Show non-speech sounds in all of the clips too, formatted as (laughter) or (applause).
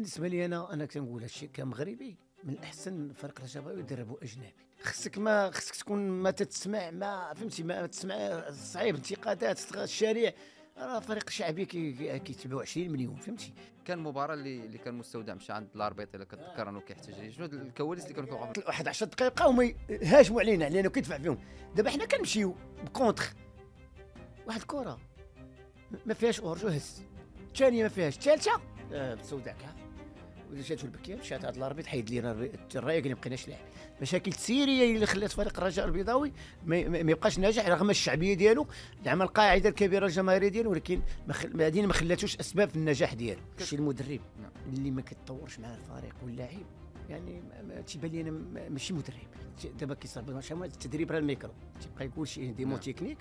بالنسبه لي انا انا كنقول هادشي كمغربي من الاحسن فريق الجبهه يدربوا اجنبي خصك ما خصك تكون ما تتسمع ما فهمتي ما تسمع صعيب انتقادات الشارع راه فريق شعبي كيتبعوا 20 مليون فهمتي كان مباراه اللي اللي كان مستودع مشى عند الاربيط الا كتذكر انه كيحتاج شنو الكواليس اللي كانوا كيوقعوا واحد 10 دقائق بقاو هاجموا علينا لانه كيدفع فيهم دابا حنا كنمشيو بكونتر واحد الكره ما فيهاش اورج وهز الثانيه ما فيهاش الثالثه بتسودعك آه، ولا جاتو البكير مشات عند الاربيط حيد لينا الرايه قال ما بقيناش نلعب مشاكل سيريه هي اللي خلات فريق الرجاء البيضاوي ما يبقاش ناجح رغم الشعبيه ديالو زعما القاعده الكبيره الجماهيريه ديالو ولكن بعدين ما خلاتوش اسباب في النجاح ديالو شي المدرب اللي ما كيتطورش مع الفريق واللاعب يعني تيبان لي انا ماشي مدرب دابا كيصاحب التدريب راه الميكرو تيبقى يقول شي ديمو نعم. تكنيك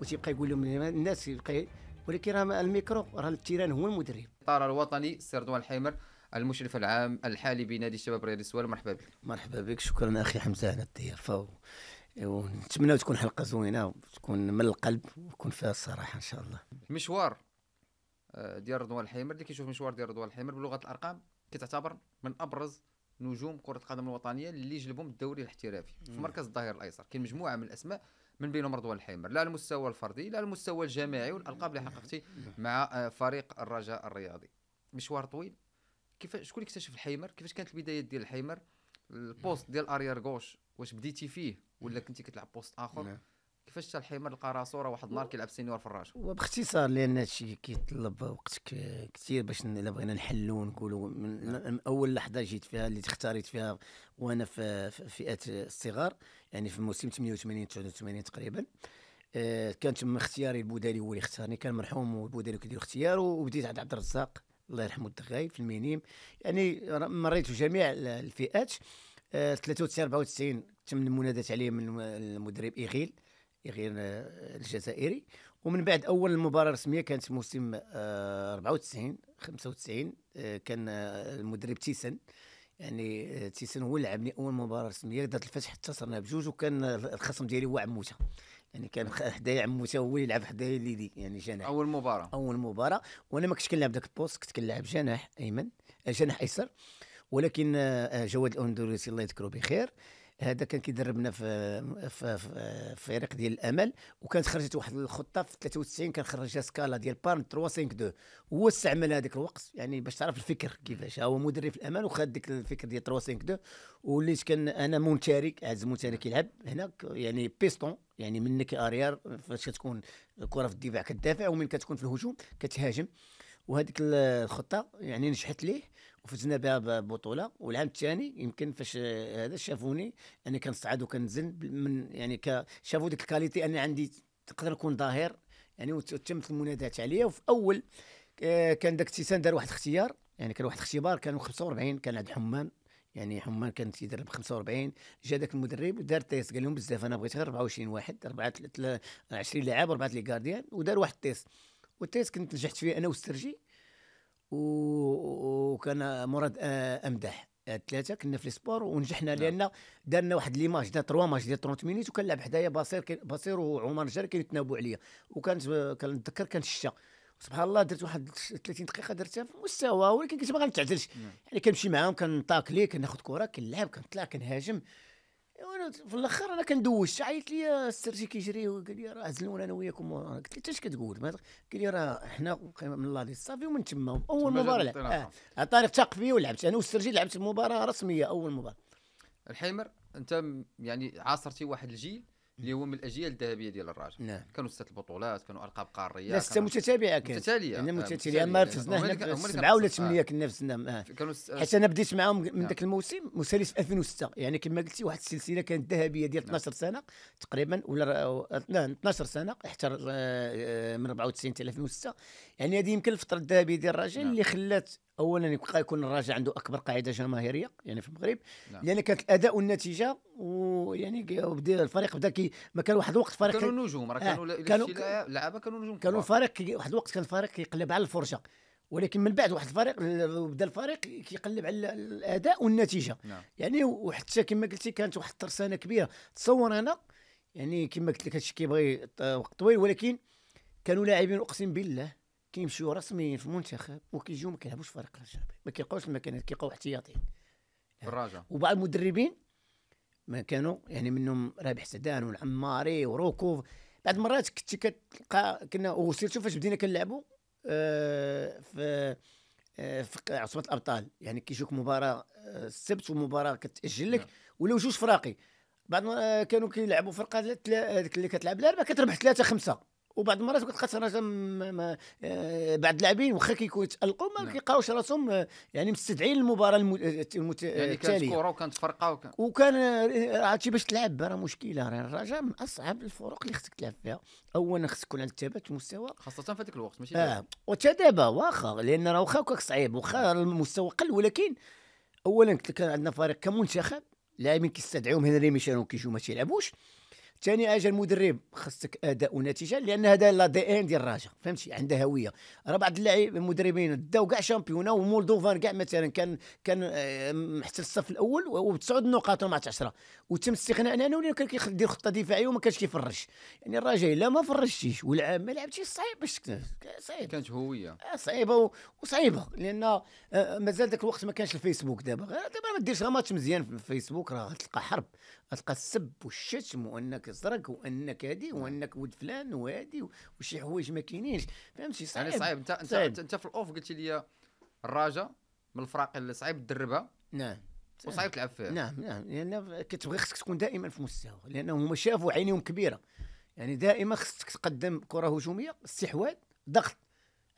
وتيبقى يقول لهم الناس يبقى ولكن راه الميكرو راه التيران هو المدرب الطار الوطني السردوان الحيمر المشرف العام الحالي بنادي الشباب رياضي السوال مرحبا بك مرحبا بك شكرا اخي حمزه على الضيافه ونتمنى تكون حلقه زوينه وتكون من القلب وتكون فيها الصراحه ان شاء الله مشوار آه، ديال رضوان الحيمر اللي كيشوف مشوار ديال رضوان الحيمر بلغه الارقام كتعتبر من ابرز نجوم كره القدم الوطنيه اللي جلبهم الدوري الاحترافي في مركز الظهير الايسر كاين مجموعه من الاسماء من بينهم رضوان الحيمر لا على المستوى الفردي لا على المستوى الجماعي والالقاب اللي حققتي مع آه، فريق الرجاء الرياضي مشوار طويل كيفاش شكون اللي اكتشف الحيمر كيفاش كانت البدايات ديال الحيمر البوست ديال اريار غوش واش بديتي فيه ولا نعم. كنتي كتلعب بوست اخر نعم. كيفاش حتى الحيمر لقى راسو راه واحد النهار كيلعب سينيور في الراجل وباختصار لان هادشي كيطلب وقت كثير باش الا بغينا نحلو ونقولوا من نعم. اول لحظه جيت فيها اللي اختاريت فيها وانا في فئه الصغار يعني في موسم 88 89 تقريبا آه، كانت من اختياري البودالي هو اللي اختارني كان مرحوم والبودالي كيدير اختياره وبديت عند عبد الرزاق الله يرحمه الدغاي في المينيم يعني مريت جميع الفئات 93 آه، 94 تم المنادات عليه من المدرب ايغيل ايغيل آه، الجزائري ومن بعد اول مباراه رسميه كانت موسم 94 آه، 95 كان المدرب تيسن يعني تيسن هو اللي لعبني اول مباراه رسميه ضد الفتح انتصرنا بجوج وكان الخصم ديالي هو عموته يعني كان حدايا عمو حتى هو يلعب حدايا ليدي يعني جناح اول مباراه اول مباراه وانا ما كنتش كنلعب ذاك البوست كنت كنلعب جناح ايمن آه، جناح ايسر ولكن آه، جواد الاندلسي الله يذكره بخير هذا كان كيدربنا في في فريق ديال الامل وكانت خرجت واحد الخطه في 93 كان خرجها سكالا ديال بارن 352 هو استعمل هذاك الوقت يعني باش تعرف الفكر كيفاش هو مدرب في الامل وخد ديك الفكر ديال 352 وليت كان انا منترك عز منترك يلعب هنا يعني بيستون يعني منك اريار فاش كتكون الكره في الدفاع كتدافع ومن كتكون في الهجوم كتهاجم وهذيك الخطه يعني نجحت ليه وفزنا بها ببطوله والعام الثاني يمكن فاش آه، هذا شافوني انا كنصعد وكنزل من يعني شافوا ديك الكاليتي انا عندي تقدر نكون ظاهر يعني وتمت المنادات عليا وفي اول آه، كان داك تيسان دار واحد الاختيار يعني كان واحد الاختبار كانوا 45 كان عند حمان يعني حمان كان تيدرب 45 جا داك المدرب ودار تيست قال لهم بزاف انا بغيت غير 24 واحد 4 20 لاعب 4 لي كارديان ودار واحد التيست والتيست كنت نجحت فيه انا والسرجي وكان مراد آه، امدح الثلاثه آه، كنا في السبور ونجحنا نعم. لان دارنا واحد لي دار 3 ماتش ديال 30 مينيت وكنلعب حدايا بصير بصير وعمر كانوا يتناوبوا عليا وكانت كنتذكر كان الشتا سبحان الله درت واحد 30 دقيقه درتها في مستوى ولكن كنت ما غنتعدلش نعم. يعني كنمشي معاهم كنطاكلي كناخذ كره كنلعب كنطلع كنهاجم وانا في الاخر انا كندوش عيط لي السرجي كيجري وقال لي راه زلون انا وياكم قلت له اش كتقول قال لي راه حنا من الله الصافي ومن تما اول مباراه لعب آه. ثق تقفي ولعبت انا والسرجي لعبت مباراه رسميه اول مباراه الحيمر انت يعني عاصرتي واحد الجيل اللي هو من الاجيال الذهبيه ديال الراجل نعم كانوا سته البطولات كانوا القاب قاريه لا سته متتابعه كانت متتاليه يعني آه، متتاليه ما رفزنا هنا سبعه ولا ثمانيه آه. كنا رفزنا آه. كانوا حيت انا بديت معاهم من نعم. ذاك الموسم مسلسل 2006 يعني كما قلتي واحد السلسله كانت ذهبيه ديال 12 نعم. سنه تقريبا ولا 12 نعم، سنه حتى من 94 حتى 2006 يعني هذه يمكن الفتره الذهبيه ديال الراجل اللي خلات اولا يكون الراجع عنده اكبر قاعده جماهيريه يعني في المغرب نعم. لان كانت الاداء والنتيجه ويعني بدا الفريق بدا كي ما كان واحد الوقت فريق كانوا نجوم راه كانوا آه كانوا لعابه كانوا نجوم كانوا فريق واحد الوقت كان الفريق كيقلب على الفرجه ولكن من بعد واحد الفريق بدا الفريق كيقلب على الاداء والنتيجه نعم. يعني وحتى كما قلتي كانت واحد الترسانه كبيره تصور انا يعني كما قلت لك هادشي كيبغي وقت طويل ولكن كانوا لاعبين اقسم بالله كيمشيو رسميين في المنتخب وكيجيو ما كيلعبوش في فريق الشعبي ما كيلقاوش المكانات كيلقاو احتياطيين يعني الرجاء وبعض المدربين ما كانوا يعني منهم رابح سدان والعماري وروكوف بعد مرات كنت كتلقى كنا وسيرتو فاش بدينا كنلعبوا آه،, آه في في عصبه الابطال يعني كيجوك مباراه آه، السبت ومباراه كتاجل لك نعم. ولاو جوج فراقي بعد آه، كانوا كيلعبوا فرقه هذيك اللي كتلعب الاربعه كتربح ثلاثه خمسه وبعض المرات كتلقى تراجع آه، بعض اللاعبين واخا كيكونوا يتالقوا ما نعم. كيلقاوش راسهم آه، يعني مستدعين المباراه المت... يعني كانت كره وكانت فرقه وكان وكان آه، عرفتي باش تلعب راه مشكله راه الرجاء من اصعب الفرق اللي خصك تلعب فيها اولا خصك تكون على الثبات المستوى خاصه في هذاك الوقت ماشي اه دابا واخا لان راه واخا هكاك صعيب واخا نعم. المستوى قل ولكن اولا كان عندنا فريق كمنتخب لاعبين كيستدعيهم هنري ميشيل وكيجيو ما تيلعبوش ثاني حاجه المدرب خصك اداء ونتيجه لان هذا لا دي ان ديال الراجا فهمتي عنده هويه راه بعض اللاعب المدربين داو كاع شامبيونه ومولدوفان كاع مثلا كان كان آه، محتل الصف الاول وبتسعود نقاط مع 10 وتم استقناعنا انا ولا كان كيدير خطه دفاعيه وما كانش كيفرش يعني الراجا الا ما فرشتيش ولعب ما لعبتيش صعيب باش صعيب كانت هويه آه، صعيبه وصعيبه لان آه، مازال ذاك الوقت ما كانش الفيسبوك دابا دابا ما ديرش غير ماتش مزيان في الفيسبوك راه تلقى حرب تلقى السب والشتم وانك زرق وانك هادي نعم. وانك ولد فلان وهادي وشي حوايج ما كاينينش فهمتي صعيب يعني صعيب انت انت, صعيب. انت في الاوف قلتي لي الراجا من الفراق اللي صعيب تدربها نعم وصعيب تلعب فيها نعم نعم لان يعني كتبغي خصك تكون دائما في مستوى لانهم هما شافوا عينيهم كبيره يعني دائما خصك تقدم كره هجوميه استحواذ ضغط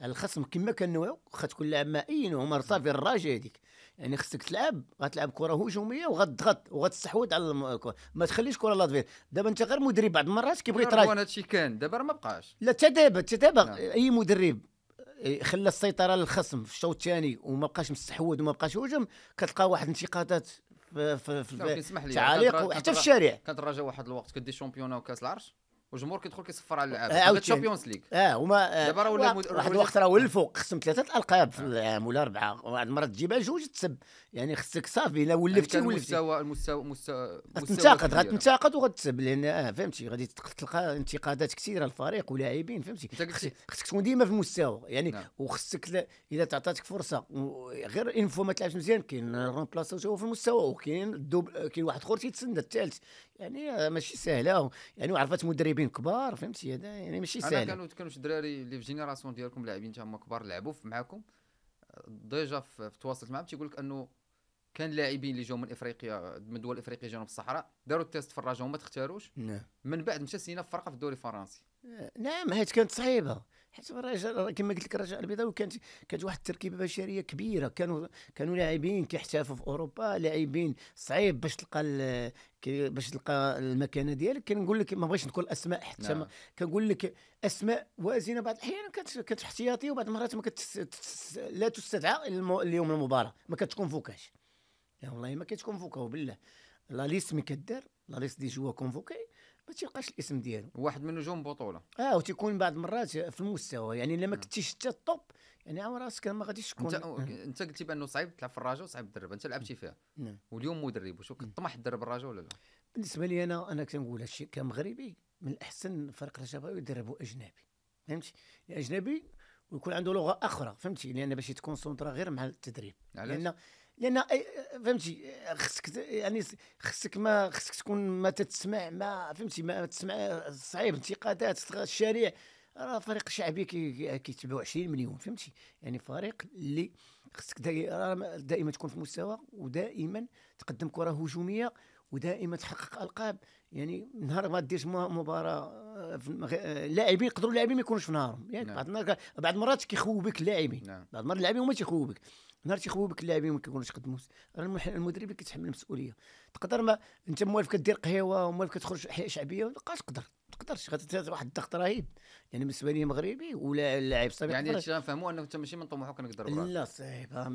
الخصم كما كنواو خا تكون لاعب مائي نوع مرتفع الراجل هذيك يعني خصك تلعب غتلعب كره هجوميه وغتضغط وغتستحوذ على الكره ما تخليش كره لادفير دابا انت غير مدرب بعض المرات كيبغي يتراجع هذا الشيء كان دابا ما بقاش لا حتى دابا حتى دابا نعم. اي مدرب آه، خلى السيطره للخصم في الشوط الثاني وما بقاش مستحوذ وما بقاش هجم كتلقى واحد انتقادات في في, في تعاليق حتى في الشارع كانت الرجاء واحد الوقت كدي شامبيونه وكاس العرش والجمهور كيدخل كيصفر على اللعابه آه الشامبيونز ليغ اه هما آه، دابا راه ولا واحد الوقت راه الفوق خصهم ثلاثه الالقاب في العام ولا اربعه واحد المره تجيبها جوج تسب يعني خصك صافي الا ولفتي يعني ولفتي المستوى المستوى المستوى غتنتقد غتنتقد وغتسب لان آه فهمتي غادي تلقى انتقادات كثيره للفريق ولاعبين فهمتي خصك تكون ديما في المستوى يعني نعم. وخصك الا تعطاتك فرصه غير ان فوا ما تلعبش مزيان كاين رون بلاصه هو في المستوى وكاين كاين واحد اخر تيتسنى الثالث يعني ماشي سهله يعني وعرفت مدربين كبار فهمتي هذا يعني ماشي سهل انا كانوا كانوا الدراري اللي في جينيراسيون ديالكم لاعبين تما كبار لعبوا معاكم ديجا في تواصلت معاهم تيقول لك انه كان لاعبين اللي جاو من افريقيا من دول افريقيا جنوب الصحراء داروا التيست في الرجاء وما تختاروش نعم. من بعد مشى سينا في فرقه في الدوري الفرنسي آه، نعم هاد كانت صعيبه حيت الرجاء كما قلت لك الرجاء البيضاوي كانت كانت واحد التركيبه بشريه كبيره كانوا كانوا لاعبين كيحتافوا في اوروبا لاعبين صعيب باش تلقى باش تلقى المكانه ديالك كنقول لك ما بغيتش نذكر اسماء حتى نعم. كنقول لك اسماء وازنه بعض الاحيان كانت كانت وبعض المرات ما كتس لا تستدعى اليوم المباراه ما كتكون فوكاش والله ما كتكون فوكا بالله لا ليست مي كدار لا ليست دي جوا كونفوكي ما تيلقاش الاسم ديالو واحد من نجوم بطوله اه وتيكون بعض المرات في المستوى يعني الا ما كنتيش حتى الطوب يعني عمر راسك ما غاديش تكون انت انت قلتي بانه صعيب تلعب في الراجا وصعيب تدرب انت لعبتي فيها نعم واليوم مدرب واش كطمح تدرب الراجا ولا لا بالنسبه لي انا انا كنقول هادشي كمغربي من الاحسن فرق الرجاء يدربوا اجنبي فهمتي اجنبي ويكون عنده لغه اخرى فهمتي لان باش يتكونسونطرا غير مع التدريب علاش؟ لان لان آه، فهمتي آه، خصك يعني خصك ما خصك تكون ما تتسمع ما فهمتي ما تسمع صعيب انتقادات الشارع راه فريق شعبي كيتبعوا 20 مليون فهمتي يعني فريق اللي خصك دائما دائما تكون في مستوى ودائما تقدم كره هجوميه ودائما تحقق القاب يعني نهار ما ديرش مباراه آه، اللاعبين يقدروا اللاعبين ما يكونوش في نهارهم يعني نعم. بعض بعض المرات كيخوبك اللاعبين نعم. بعض المرات اللاعبين هما تيخوبك نهار بك اللاعبين ما كيكونوش قد موس المدرب اللي كيتحمل المسؤوليه تقدر ما انت موالف كدير قهيوه وموالف كتخرج حياه شعبيه ما تقدر ما تقدرش غتتهز واحد الضغط رهيب يعني بالنسبه لي مغربي ولا اللاعب صافي يعني هادشي غنفهموا انه انت ماشي من طموحك نقدر لا صعيبه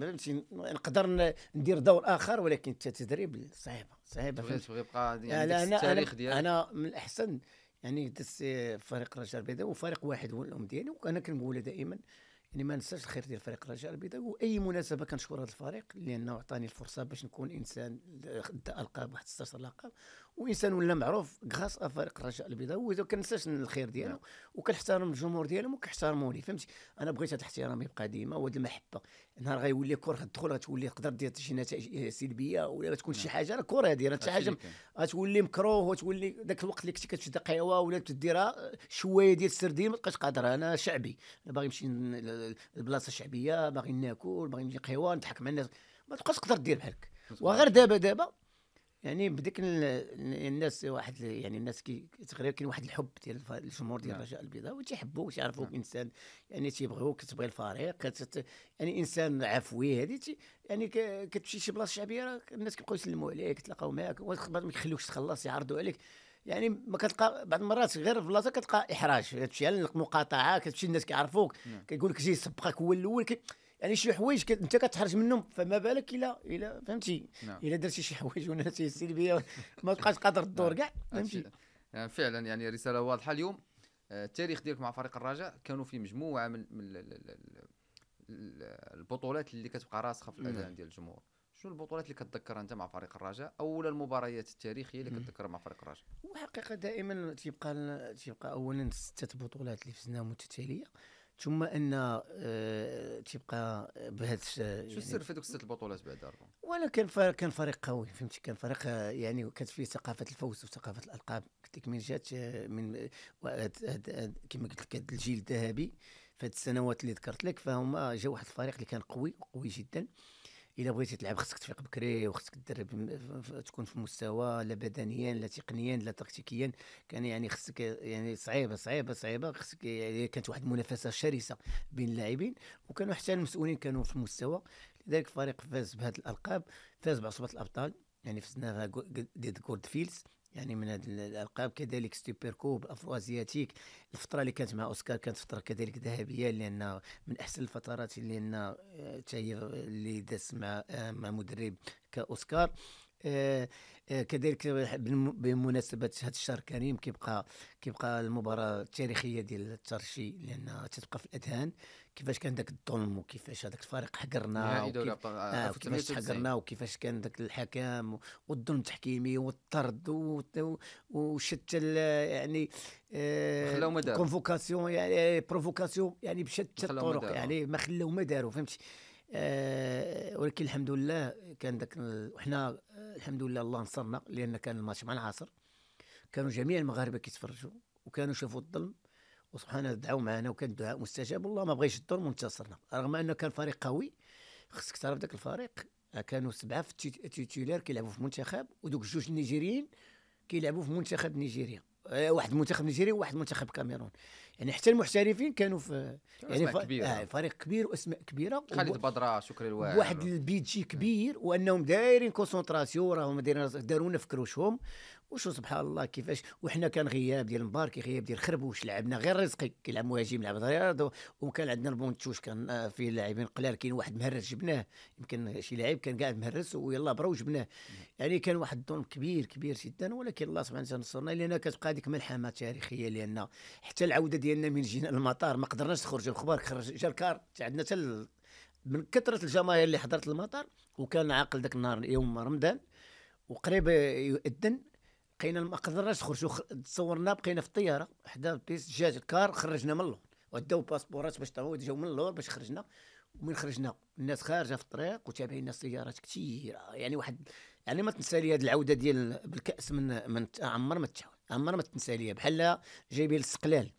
نقدر ندير دور اخر ولكن التدريب صعيبه صعيبه تبغي يبقى يعني لا أنا التاريخ ديالك انا من الاحسن يعني دزت فريق الرجاء البيضاوي وفريق واحد هو الام ديالي وانا كنقولها دائما يعني ما ننساش الخير ديال فريق الرجاء البيضاوي واي مناسبه كنشكر هذا الفريق لانه عطاني الفرصه باش نكون انسان آه، دا القاب واحد 16 لقب وانسان ولا معروف غاس فريق الرجاء البيضاوي وما كنساش الخير ديالو نعم. وكنحترم الجمهور ديالهم وكيحترموا لي فهمتي انا بغيت هذا الاحترام يبقى ديما وهاد المحبه نهار غيولي الكره غتدخل غتولي تقدر دير شي نتائج سلبيه ولا تكون شي نعم. حاجه راه كره هذه راه حاجه غتولي مكروه وتولي ذاك الوقت اللي كنتي كتشد قهوه ولا تديرها شويه ديال السردين ما تبقاش قادر انا شعبي انا باغي نمشي لبلاصه شعبيه باغي ناكل باغي نجي قهوه نضحك مع الناس ما تبقاش تقدر دير بحالك وغير دابا دابا يعني بديك الناس واحد يعني الناس كي تقريبا كاين واحد الحب ديال الجمهور ديال نعم. الرجاء البيضاء وتيحبوك يعرفوك نعم. انسان يعني تيبغيوك تبغي الفريق يعني انسان عفوي هذه يعني كتمشي شي بلاصه شعبيه راه الناس كيبقاو يسلموا عليك تلاقاو معاك ما يخلوكش تخلص يعرضوا عليك يعني ما كتلقى بعض المرات غير في بلاصه كتلقى احراج كتمشي على يعني مقاطعه كتمشي الناس كيعرفوك نعم. كيقول لك جي سبقك هو الاول يعني شي حوايج انت كتحرج منهم فما بالك الا الا فهمتي نعم. الا درتي شي حوايج وناس سلبيه ما تبقاش قادر الدور نعم. كاع فهمتي يعني فعلا يعني رساله واضحه اليوم آه، التاريخ ديالك مع فريق الرجاء كانوا في مجموعه من, من البطولات اللي كتبقى راسخه في الاذهان نعم. ديال الجمهور شنو البطولات اللي كتذكرها انت مع فريق الرجاء اولا المباريات التاريخيه اللي كتذكرها مع فريق الرجاء وحقيقه دائما تيبقى تيبقى اولا سته بطولات اللي فزناهم متتاليه ثم ان آه، تبقى بهذا شو يعني السر في ذوك ست البطولات بعد وانا كان كان فريق قوي فهمتي كان فريق آه، يعني كانت فيه ثقافه الفوز وثقافه الالقاب قلت لك من جات آه، من كما قلت لك هذا الجيل الذهبي في السنوات اللي ذكرت لك فهما جا واحد الفريق اللي كان قوي قوي جدا الا بغيتي تلعب خصك تفيق بكري وخصك تدرب تكون في مستوى لا بدنيا لا تقنيا لا تكتيكيا كان يعني خصك يعني صعيبه صعيبه صعيبه خصك يعني كانت واحد المنافسه شرسه بين اللاعبين وكانوا حتى المسؤولين كانوا في المستوى لذلك الفريق فاز بهذه الالقاب فاز بعصبه الابطال يعني فزنا ضد جولد فيلز يعني من هذه الالقاب كذلك ستوبر كوب افروازياتيك الفتره اللي كانت مع اوسكار كانت فتره كذلك ذهبيه لان من احسن الفترات لان حتى آه، اللي دازت مع آه، مع مدرب كاوسكار آه، آه، كذلك بمناسبه هذا الشهر الكريم كيبقى كيبقى المباراه التاريخيه ديال الترشي لان تتبقى في الاذهان كيفاش كان ذاك الظلم وكيفاش هذاك الفريق حقرنا وكيفاش آه وكيفاش آه، حقرنا وكيفاش كان ذاك الحكام والظلم التحكيمي والطرد وشتى يعني آه كونفوكاسيون يعني بروفوكاسيون آه، يعني بشتى الطرق يعني ما خلاو ما داروا فهمتي آه، ولكن الحمد لله كان داك وحنا آه، الحمد لله الله نصرنا لان كان الماتش مع العصر كانوا جميع المغاربه كيتفرجوا وكانوا شافوا الظلم وسبحان الله دعاو معنا وكان الدعاء مستجاب والله ما بغيش الظلم وانتصرنا رغم انه كان فريق قوي خصك تعرف ذاك الفريق آه، كانوا سبعه في التيتولير كيلعبوا في المنتخب ودوك الجوج النيجيريين كيلعبوا في منتخب نيجيريا آه، واحد المنتخب نيجيري وواحد منتخب كاميرون يعني حتى المحترفين كانوا في يعني ف... كبيرة. آه فريق كبير واسماء كبيره خالد وب... بدرا شكري الواعي واحد البيجي كبير وانهم دايرين كونسونطراسيون راهم دايرين دارونا في كروشهم وشو سبحان الله كيفاش وحنا كان غياب ديال مباركي غياب ديال خربوش لعبنا غير رزقي كيلعب مهاجم لعب رياضه وكان عندنا البونتوش كان فيه لاعبين قلال كاين واحد مهرس جبناه يمكن شي لاعب كان قاعد مهرس ويلا برا وجبناه يعني كان واحد الظلم كبير كبير جدا ولكن الله سبحانه وتعالى نصرنا لان كتبقى هذيك ملحمه تاريخيه لان حتى العوده ديالنا من جينا المطار ما قدرناش نخرج الخبار خرج جا الكار عندنا حتى من كثره الجماهير اللي حضرت المطار وكان عاقل ذاك النهار يوم رمضان وقريب يؤذن بقينا ما قدرناش نخرجوا تصورنا بقينا في الطياره حدا بيس جاج الكار خرجنا من اللور وداو باسبورات باش تعود جاو من اللور باش خرجنا ومن خرجنا الناس خارجه في الطريق وتابعين سيارات كثيره يعني واحد يعني ما تنسى لي هذه العوده ديال بالكاس من من عمر ما عمر ما تنسى لي بحال جايبين الاستقلال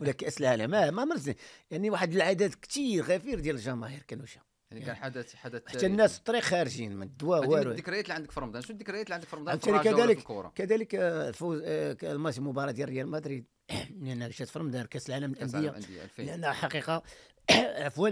ولا كاس العالم ما ما يعني واحد العدد كثير غفير ديال الجماهير كانوا شاو يعني كان إيه. حدث حدث حتى الناس في الطريق خارجين من الدواء والو الذكريات اللي عندك في رمضان شنو الذكريات اللي عندك في رمضان في كذلك كذلك آه، فوز آه، الماتش المباراه ديال ريال مدريد (clears throat) لان مشات في رمضان كاس العالم الانديه لان حقيقه (clears throat) عفوا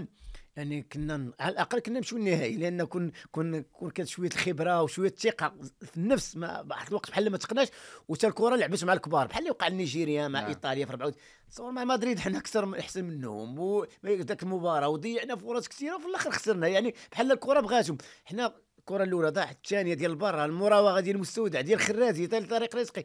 يعني كنا على الاقل كنا نمشيو للنهائي لان كون كون كون كانت شويه الخبره وشويه الثقه في النفس ما واحد الوقت بحال ما تقناش وتا الكره لعبت مع الكبار بحال اللي وقع لنيجيريا مع آه. ايطاليا في 4 تصور مع مدريد حنا اكثر احسن منهم وذاك المباراه وضيعنا فرص كثيره وفي الاخر خسرنا يعني بحال الكره بغاتهم حنا الكره الاولى ضاعت الثانيه ديال برا المراوغه ديال المستودع ديال خرازي ديال طريق رزقي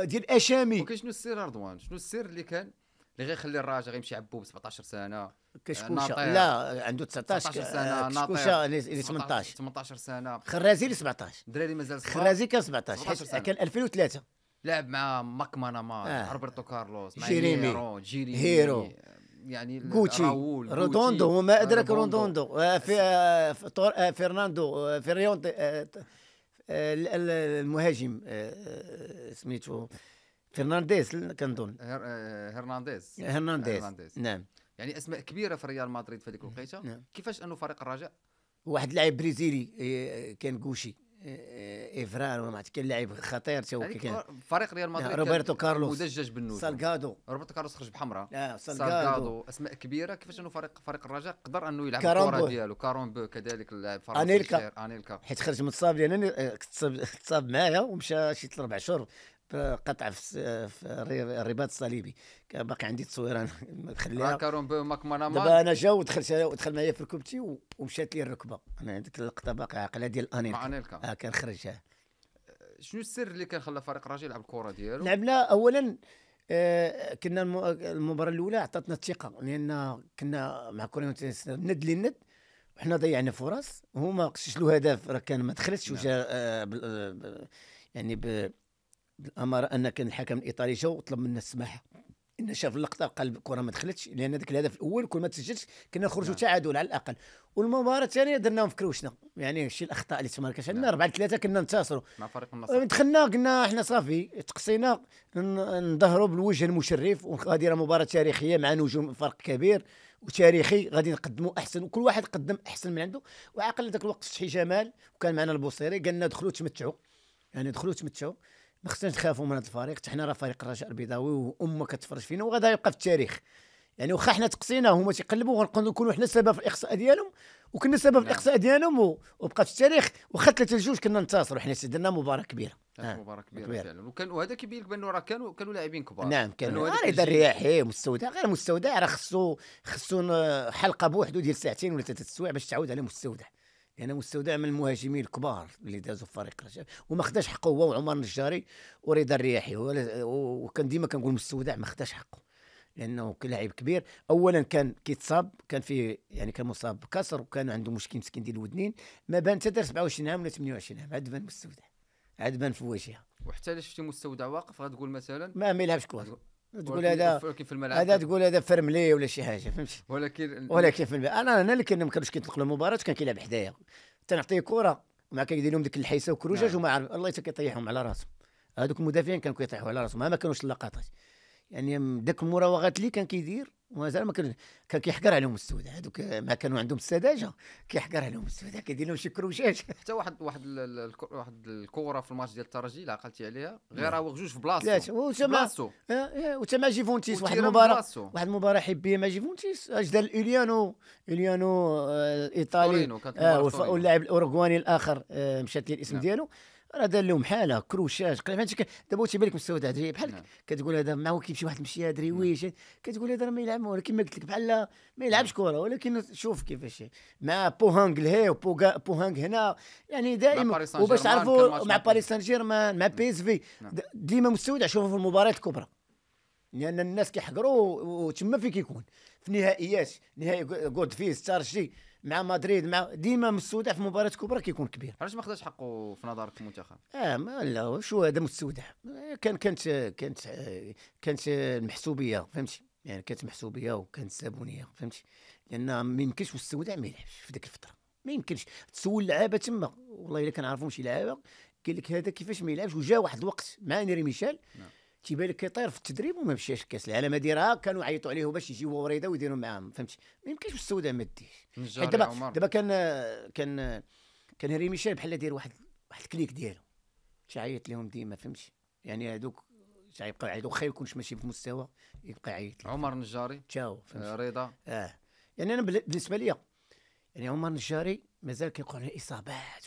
ديال اشامي وكاين شنو السر رضوان شنو السر اللي كان اللي غيخلي الراجل غيمشي عبو ب 17 سنه كشكوشه لا عنده 19 سنه كشكوشه 18 يعني 18 يعني سنه خرازي 17 دراري مازال خرازي كان 17 كان 2003 لعب مع ماكماناما آه. روبرتو كارلوس مع جيريمي جيريمي هيرو يعني جوتشي روندوندو وما ادراك روندوندو آه في فرناندو فيريون المهاجم سميتو فرنانديز كنظن آه، هرنانديز هرنانديز نعم يعني اسماء كبيره في ريال مدريد في هذيك نعم. الوقيته نعم. كيفاش انه فريق الرجاء واحد اللاعب بريزيلي آه، كان كوشي ايفران آه، آه، ولا ما كان لاعب خطير تا هو كان فريق ريال مدريد نعم، روبرتو كارلوس مدجج بالنجوم سالغادو روبرتو كارلوس خرج بحمراء سالغادو اسماء كبيره كيفاش انه فريق فريق الرجاء قدر انه يلعب الكره ديالو كارون بو كذلك اللاعب فرنسي انيلكا انيلكا حيت خرج متصاب لان تصاب معايا ومشى شي ثلاث اربع شهور قطع في الرباط الصليبي كان باقي عندي تصوير انا خليها دابا انا جا ودخل ودخل معايا في ركبتي ومشات لي الركبه انا عندك اللقطه باقي عاقله ديال انيلكا انيلكا اه كان خرج أه، شنو السر اللي كان خلى فريق راجي يلعب الكره ديالو لعبنا اولا آه، كنا المباراه الاولى عطاتنا الثقه لان كنا مع كوريون ند للند وحنا ضيعنا فرص هما سجلوا هدف راه كان ما دخلتش نعم. وجا آه، يعني ب الأمر ان كان الحكم الايطالي جا وطلب منا السماحه ان شاف اللقطه قال الكره ما دخلتش لان ذاك الهدف الاول كل ما تسجلش كنا نخرجوا نعم. تعادل على الاقل والمباراه الثانيه درناهم في كروشنا يعني شي الاخطاء اللي تماركش عندنا 4 نعم. 3 كنا ننتصروا مع فريق النصر دخلنا قلنا احنا صافي تقصينا نظهروا بالوجه المشرف وغادي راه مباراه تاريخيه مع نجوم فرق كبير وتاريخي غادي نقدموا احسن وكل واحد قدم احسن من عنده وعقل ذاك الوقت فتحي جمال وكان معنا البوصيري قال لنا دخلوا تمتعوا يعني دخلوا تمتعوا ما خصناش نخافوا من هذا الفريق حنا راه فريق الرجاء البيضاوي وامه كتفرج فينا وغدا يبقى في التاريخ يعني واخا حنا تقصينا هما تيقلبوا ونكونوا حنا سبب في الاقصاء ديالهم وكنا سبب في نعم. الاقصاء ديالهم وبقى في التاريخ واخا 3 لجوج كنا ننتصروا حنا درنا مباراه كبيره مباراه كبيره, كبيرة. فعلا وكان وهذا كيبين لك بانه راه كانوا كانوا لاعبين كبار نعم كانوا راه اذا الرياحي مستودع غير مستودع راه خصو خصو حلقه بوحدو ديال ساعتين ولا ثلاثه السوايع باش تعود على مستودع يعني مستودع من المهاجمين الكبار اللي دازوا في فريق رجاء وما خداش حقه هو وعمر النجاري ورضا الرياحي وكان ديما كنقول مستودع ما خداش حقه لانه كلاعب كبير اولا كان كيتصاب كان فيه يعني كان مصاب بكسر وكان عنده مشكل مسكين ديال الودنين ما بان حتى 27 عام ولا 28 عام عاد بان مستودع عاد بان في وجهها وحتى الا شفتي مستودع واقف غتقول مثلا ما ما يلعبش كره تقول هذا ولكن في الملعب هذا تقول هذا فرملي ولا شي حاجه فهمتي ولكن ولكن في الملعب انا انا اللي كنا ما كانوش كنطلق المباراه كان كيلعب حدايا تنعطيه كره ما كان يدير لهم ديك الحيسه وكروجاج نعم. وما عارف الله يتا كيطيحهم على راسهم هذوك المدافعين كانوا كيطيحوا على راسهم ما كانوش اللقطات يعني داك المراوغات اللي كان كيدير وما زال ما كان كان كيحقر عليهم السوداء هذوك ما كانوا عندهم السذاجه كيحقر عليهم السوداء كيدير لهم شي كروشات (laughs) حتى واحد واحد واحد الكوره في الماتش ديال الترجي اللي عقلتي عليها غير راه نعم. جوج في بلاصتو في بلاصتو آه، آه، وتما جيفونتيس واحد المباراه واحد المباراة حبيه مع جيفونتيس اش دار اليانو اليانو الايطالي آه, آه، واللاعب الاوروغواني الاخر آه مشات لي الاسم نعم. ديالو راه دار لهم حاله كروشات قريب دابا تيبان لك مستوى تاع بحال نعم. كتقول هذا هو كيمشي واحد مشي هادري نعم. ويش كتقول هذا ما يلعب ولكن ما قلت لك بحال ما يلعبش كره ولكن شوف كيفاش مع بوهانغ لهي وبوهانغ هنا يعني دائما وباش تعرفوا مع باريس سان جيرمان مع بي اس في ديما مستوى شوفوا في المباريات الكبرى لان الناس كيحقروا وتما فين كيكون في النهائيات نهائي جود فيه ستار شي مع مدريد مع ديما مستودع في مباراه كبرى كيكون كبير علاش ما خداش حقه في نظرك المنتخب اه ما لا شو هذا مستودع كان كانت كانت كانت المحسوبيه فهمتي يعني كانت محسوبيه وكانت زبونيه فهمتي لان ما يمكنش مستودع ما يلعبش في ديك الفتره ما يمكنش تسول لعابه تما والله الا كنعرفهم شي لعابه قال لك هذا كيفاش ما يلعبش وجا واحد الوقت مع نيري ميشيل نعم. تيبان لك كيطير في التدريب وما مشاش كاس العالم هذه راه كانوا عيطوا عليه باش يجيو وريده ويديروا معاهم فهمتي ما يمكنش السوده ما ديش دابا دابا كان كان كان هاري ميشيل بحال داير واحد واحد الكليك ديالو تيعيط لهم ديما فهمتي يعني هذوك تيبقى يعيط واخا يكونش ماشي في مستوى يبقى يعيط عمر نجاري فهمتي آه، رضا اه يعني انا بالنسبه ليا يعني عمر نجاري مازال كيوقعوا عليه اصابات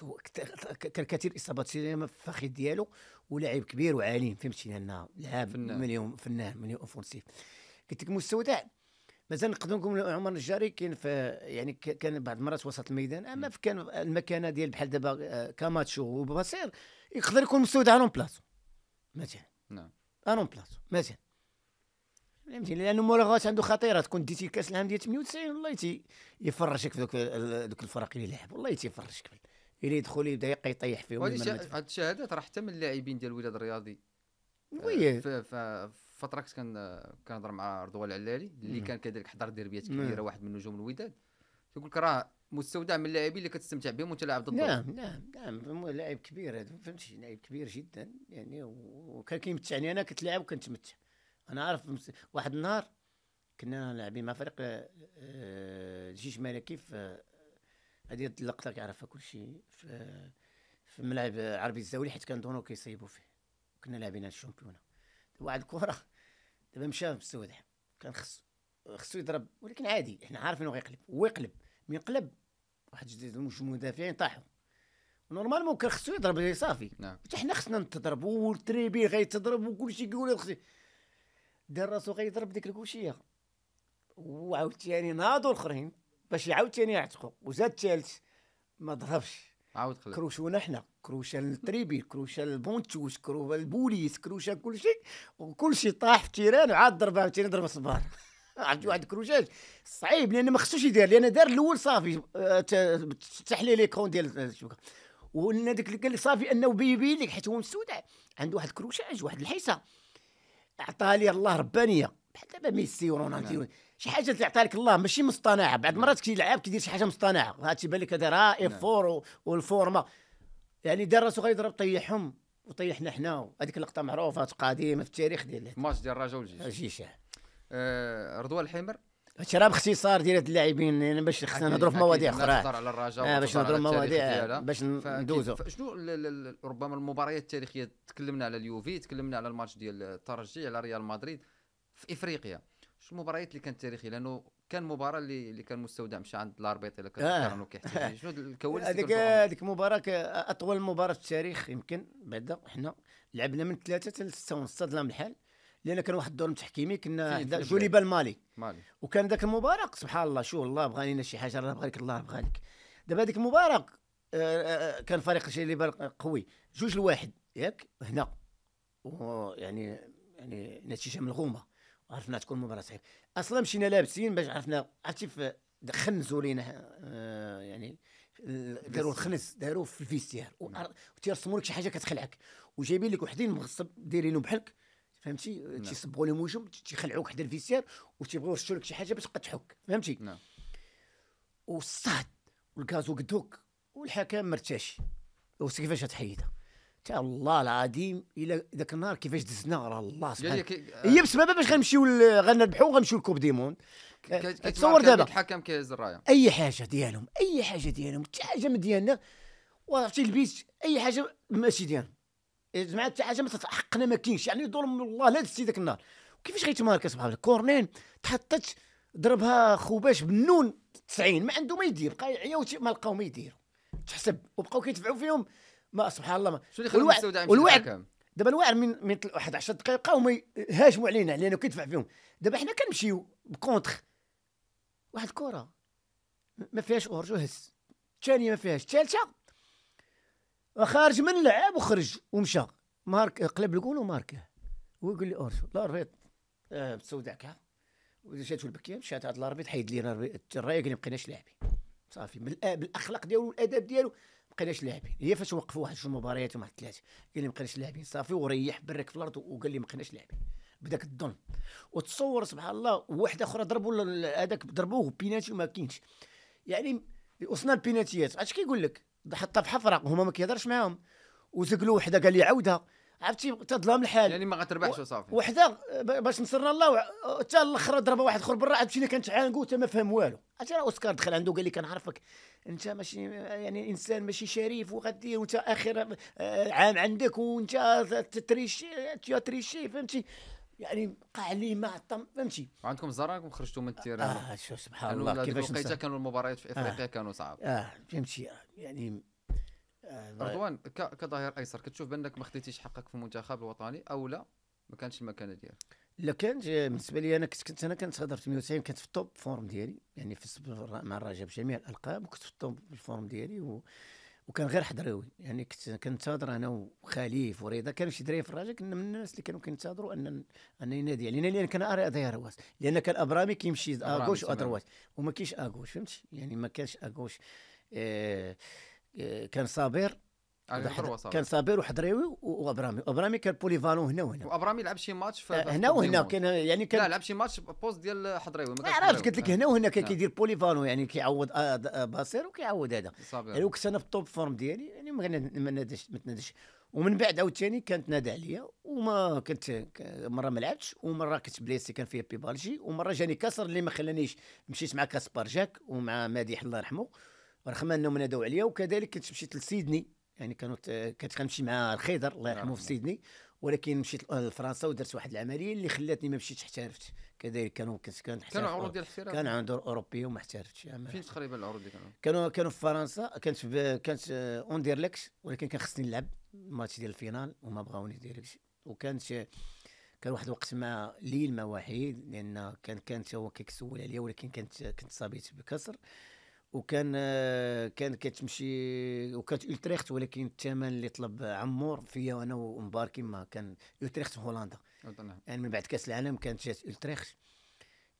كان كثير اصابات في الفخذ ديالو ولاعب كبير وعليم فهمتيني انا لاعب مليون فنان مليون اوفونسيف قلت لك مستودع مازال نقدر نقول عمر الجاري كاين في يعني كان بعض المرات وسط الميدان اما في كان المكانه ديال بحال دابا آه، كاماتشو وبصير يقدر يكون مستودع اون بلاصو مثلا نعم اون بلاصو مثلا فهمتيني لانه المراوغات عنده خطيره تكون ديتي كاس العام ديال 98 والله تي يفرشك في دوك الفرق اللي لعب والله تيفرشك اللي يدخل يبدا يطيح فيهم هاد الشهادات راه حتى من اللاعبين ديال الوداد الرياضي آه، وي فتره كنت كنهضر مع رضوان العلالي اللي كان كذلك حضر ديربيات كبيره واحد من نجوم الوداد تيقول لك راه مستودع من اللاعبين اللي كتستمتع بهم وانت لاعب ضد نعم نعم نعم لاعب كبير هذا فهمتي لاعب كبير جدا يعني وكان كيمتعني انا كنت لاعب وكنتمتع انا عارف واحد النهار كنا لاعبين مع فريق الجيش آه، آه، الملكي في آه، هذه اللقطه كيعرفها كلشي في في ملعب عربي الزاولي حيت كان دونو كيصيبوا فيه كنا لاعبين الشامبيون واحد الكره دابا مشى مستودع كان خصو خصو يضرب ولكن عادي حنا عارفين هو غيقلب هو يقلب من قلب واحد جديد مدافعين طاحوا نورمالمون كان خصو يضرب صافي نعم حتى حنا خصنا نتضربو والتريبي غيتضرب وكلشي كيقول خصني دار راسو غيضرب ديك الكوشيه وعاوتاني يعني ناضوا الاخرين باش عاوتاني يعتقوا وزاد الثالث ما ضربش عاود كروشونا حنا كروشه التريبي كروشه البونتوش كروشه البوليس كروشه كل شيء وكل شيء طاح في التيران وعاد ضرب عاوتاني ضرب الصبار (laughs) عرفتي واحد الكروشاج صعيب لان ما خصوش يدير لان دار الاول صافي آه، تفتح لي ليكرون ديال الشبكه وان ديك اللي صافي انه بيبين لك حيت هو مستودع عنده واحد الكروشاج واحد الحيسه نعم. عطاها لي الله ربانيه بحال دابا ميسي ورونالدو نعم. شي حاجه اللي عطاها لك الله ماشي مصطنعه بعض نعم. المرات كيلعب كيدير شي حاجه مصطنعه هاد تيبان لك هذا راه افور والفورما يعني دار راسو غادي يضرب طيحهم وطيحنا حنا هذيك اللقطه معروفه قديمه في التاريخ ديال الماتش ديال الرجاء والجيش الجيش آه رضوان الحمر هادشي راه باختصار ديال هاد اللاعبين يعني باش خصنا نهضروا في مواضيع اخرى على الرجاء آه باش نهضروا مواضيع باش ندوزو شنو ربما المباريات التاريخيه تكلمنا على اليوفي تكلمنا على الماتش ديال الترجي على ريال مدريد في افريقيا شنو المباريات اللي كانت تاريخيه لانه كان مباراه اللي اللي كان مستودع مشى عند الاربيط الا آه. كانوا كيحتاج شنو الكواليس هذيك هذيك المباراه اطول مباراه في التاريخ يمكن بعدا حنا لعبنا من ثلاثه حتى لسته ونص ظلام الحال لان كان واحد الدور تحكيمي كنا حدا جوليبه المالي مالي. وكان ذاك المباراه سبحان الله شو الله بغى لنا شي حاجه الله بغى لك الله بغى لك دابا هذيك المباراه آه، آه، كان فريق جوليبال قوي جوج لواحد ياك هنا ويعني يعني نتيجه ملغومه عرفنا تكون مباراه صعيبه اصلا مشينا لابسين باش عرفنا عرفتي خنزوا لينا آه، يعني داروا الخنز داروا في الفيستير وترسموا لك شي حاجه كتخلعك وجايبين لك وحدين مغصب دايرينو بحالك فهمتي نعم. تيصبغوا لهم وجههم تيخلعوك حدا الفيسير وتيبغيو يرشوا لك شي حاجه باش تبقى تحك فهمتي نعم والصهد والكازو قدوك والحكام مرتاش وسي كيفاش تحيدها تا الله العظيم الى ذاك النهار كيفاش دزنا راه الله سبحانه آه. هي بسببها باش غنمشيو غنربحو غنمشيو لكوب دي موند آه، تصور دابا الحكم كيهز الرايه اي حاجه ديالهم اي حاجه ديالهم حتى حاجه من ديالنا وعرفتي البيت اي حاجه ماشي ديالهم زعما جماعه حتى حاجه ما حقنا ما كاينش يعني ظلم والله لا تسي ذاك النهار كيفاش غيتماركا سبحان الله كورنين تحطت ضربها خوباش بالنون 90 ما عنده ما يدير بقى يعياو ما لقاو ما يدير تحسب وبقاو كيتبعوا فيهم ما سبحان الله ما شو اللي خلى دابا الواعر من من واحد 10 دقائق بقاو ما هاجموا علينا لانه كيدفع فيهم دابا حنا كنمشيو بكونتخ واحد الكره ما فيهاش اورج وهز الثانيه ما فيهاش الثالثه خارج من اللعاب وخرج ومشى مارك قلب الجول وماركه ويقول لي اورسو لا الريط أه كاع جاتو البكيه مشات هذا الاربيط حيد لي الرايه قال لي مبقيناش لاعبين صافي بالاخلاق ديالو والاداب ديالو مبقيناش لاعبين هي فاش وقفوا واحد جوج مباريات ومع ثلاثه قال لي مبقيناش لاعبين صافي وريح برك في الارض وقال لي مبقيناش لاعبين بداك الظلم وتصور سبحان الله واحد اخرى ضربوا هذاك ضربوه بيناتي وما كاينش يعني وصلنا البيناتيات عرفت كيقول لك حطها في حفرة وهما ما كيهضرش معاهم وثقلوا وحده قال لي عاودها عرفتي تظلم الحال يعني ما غتربحش وصافي وحده باش نصرنا الله حتى الاخر ضربه واحد اخر برا عرفتي كانت عانقو حتى ما فهم والو عرفتي راه اوسكار دخل عنده قال لي كنعرفك انت ماشي يعني انسان ماشي شريف وغادي وانت اخر آه، عام عندك وانت تريشي تريشي فهمتي يعني وقع لي ما عطم فهمتي وعندكم الزراكم خرجتوا من التيران اه شوف سبحان الله كيفاش لقيتها كانوا المباريات في آه. افريقيا آه كانوا صعاب اه فهمتي يعني آه رضوان كظهير ايسر كتشوف بانك ما خديتيش حقك في المنتخب الوطني او لا ما كانش المكانه ديالك لا كان آه، بالنسبه لي انا كنت كنت انا كنت في 190 كنت في الطوب فورم ديالي يعني في مع الرجاء بجميع الالقاب وكنت في الطوب الفورم ديالي و وكان غير حضروي يعني كنت كنتظر انا وخليف وريضة كانوا شي دراري في الرجاء كنا من الناس اللي كانوا كينتظروا ان ان ينادي علينا يعني لان كان اري اضيع رواس لان كان ابرامي كيمشي اغوش وادرواس وما كاينش اغوش فهمتي يعني ما كانش اغوش آه آه كان صابر آه، كان صابر وحضريوي وابرامي ابرامي كان بوليفالون هنا وهنا وابرامي لعب شي ماتش آه، هنا وهنا كان يعني كان لا لعب شي ماتش بوست ديال حضريوي ما عرفتش قلت لك هنا وهنا كان آه. كيدير بوليفالون يعني كيعوض باصير وكيعوض هذا يعني وكنت انا في التوب فورم ديالي يعني ما نادش ما تنادش ومن بعد عاوتاني كانت نادى عليا وما كنت مره ما لعبتش ومره كنت بليستي كان فيها بيبالجي ومره جاني كسر اللي ما خلانيش مشيت مع كاسبار جاك ومع مادي الله يرحمه رغم انهم نادوا عليا وكذلك كنت مشيت لسيدني يعني كانوا كانت كنمشي مع الخيدر الله يرحمه في نعم. سيدني ولكن مشيت لفرنسا ودرت واحد العمليه اللي خلاتني ما مشيتش احترفت كذلك كانوا كنت كان كانوا عروض ديال الاحتراف كان عند اوروبي وما احترفتش فين تقريبا العروض اللي كانوا كانوا كانوا في فرنسا كانت كانت آه، اون ديرلكت ولكن كان خصني نلعب الماتش ديال الفينال وما بغاوني ديريكت وكانت آه، كان واحد الوقت مع ليل مع وحيد لان كان كانت هو كيكسول عليا ولكن كانت كنت صابيت بكسر وكان كان كتمشي وكانت اوتريخت ولكن الثمن اللي طلب عمور فيا وانا ومباركي ما كان في هولندا يعني من بعد كاس العالم كانت جات اوتريخت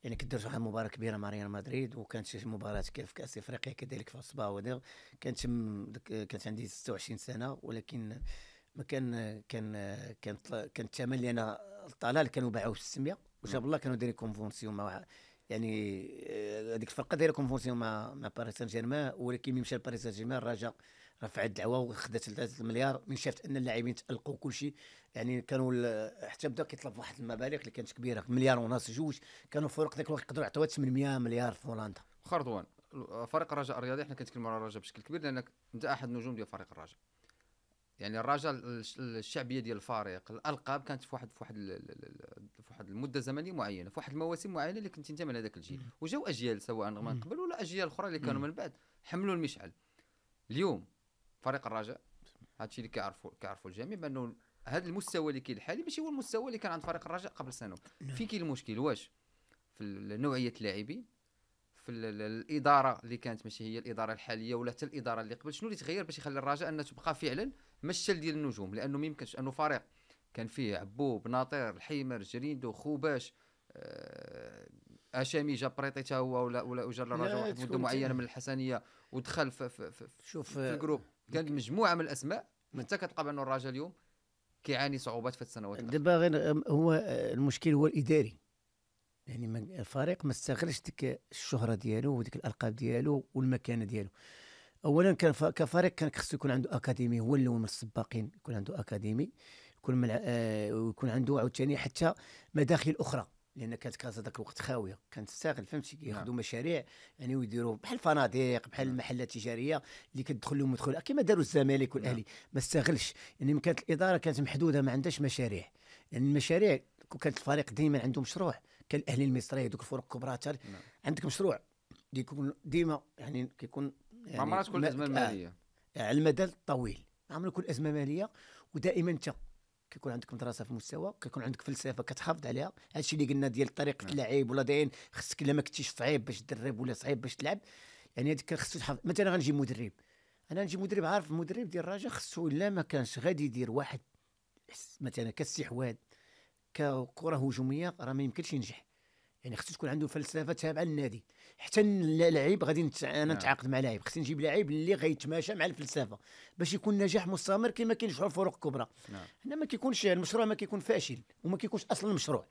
يعني كدرت واحد المباراه كبيره مع ريال مدريد وكانت شي مباراه في كاس افريقيا كذلك في الصباح وداغ كانت كانت عندي 26 سنه ولكن ما كان كان كان كان الثمن اللي انا طلال كانوا باعوه ب 600 وجاب نعم. الله كانوا دايرين كونفونسيون مع يعني آه، هذيك الفرقه دايره كونفونسيون مع مع باريس سان جيرمان ولكن مشى لباريس سان جيرمان الرجاء رفعت الدعوه وخدات 3 مليار من شافت ان اللاعبين تالقوا كل شيء يعني كانوا حتى بدا كيطلب واحد المبالغ اللي كانت كبيره مليار ونص جوج كانوا فرق ذاك الوقت يقدروا يعطوها 800 مليار في هولندا خردوان فريق الرجاء الرياضي حنا كنتكلموا على الرجاء بشكل كبير لانك انت احد نجوم ديال فريق الرجاء يعني الرجاء الشعبيه ديال الفريق الالقاب كانت في واحد في واحد في واحد المده زمنيه معينه في واحد المواسم معينه اللي كنت انت من هذاك الجيل وجاو اجيال سواء من قبل ولا اجيال اخرى اللي كانوا من بعد حملوا المشعل اليوم فريق الرجاء هادشي اللي كيعرفوا كيعرفوا الجميع بانه هذا المستوى اللي كاين الحالي ماشي هو المستوى اللي كان عند فريق الرجاء قبل سنه نعم. فين كاين المشكل واش في نوعيه اللاعبين في الاداره اللي كانت ماشي هي الاداره الحاليه ولا حتى الاداره اللي قبل شنو اللي تغير باش يخلي الرجاء انها تبقى فعلا مشل ديال النجوم لانه ما يمكنش انه فريق كان فيه عبوب ناطير الحيمر جريندو خوباش آه، اشامي جا بريطي هو ولا ولا اجر الرجاء واحد مده معينه من الحسنيه ودخل في, في, في, شوف في الجروب آه، كانت مجموعه من الاسماء انت كتلقى بانه الرجاء اليوم كيعاني صعوبات في السنوات دابا غير آه، هو المشكل هو الاداري يعني الفريق ما استغلش ديك الشهره ديالو وديك الالقاب ديالو والمكانه ديالو اولا كان كفريق كان خصو يكون عنده اكاديمي هو الاول من السباقين يكون عنده اكاديمي يكون ملع... آه ويكون عنده عاوتاني حتى مداخل اخرى لان كانت كازا ذاك الوقت خاويه كانت تستغل فهمتي ياخذوا نعم. مشاريع يعني ويديروا بحال الفنادق بحال نعم. المحلات التجاريه اللي كتدخل لهم مدخول كما داروا الزمالك نعم. والاهلي ما استغلش يعني كانت الاداره كانت محدوده ما عندهاش مشاريع يعني المشاريع كانت الفريق ديما عنده مشروع كان الاهلي المصري ذوك الفرق الكبرى عندك مشروع يكون ديما يعني كيكون يعني ما عمرها تكون ازمه آه، ماليه على آه، المدى الطويل عمرها تكون ازمه ماليه ودائما انت كيكون عندك مدرسه في مستوى كيكون عندك فلسفه كتحافظ عليها هذا الشيء اللي قلنا ديال طريقه نعم. اللعب ولا داين خصك الا ما كنتيش صعيب باش تدرب ولا صعيب باش تلعب يعني هذيك خصو تحافظ مثلا غنجي مدرب انا نجي مدرب عارف المدرب ديال الرجاء خصو الا ما كانش غادي يدير واحد مثلا كاستحواذ ككره هجوميه راه ما يمكنش ينجح يعني خصو تكون عنده فلسفه تابعه للنادي حتى اللاعب غادي نتع... انا نعم. نتعاقد مع لاعب خصني نجيب لاعب اللي غيتماشى مع الفلسفه باش يكون نجاح مستمر كما كينجحوا الفرق الكبرى هنا نعم. ما كيكونش المشروع ما كيكون فاشل وما كيكونش اصلا المشروع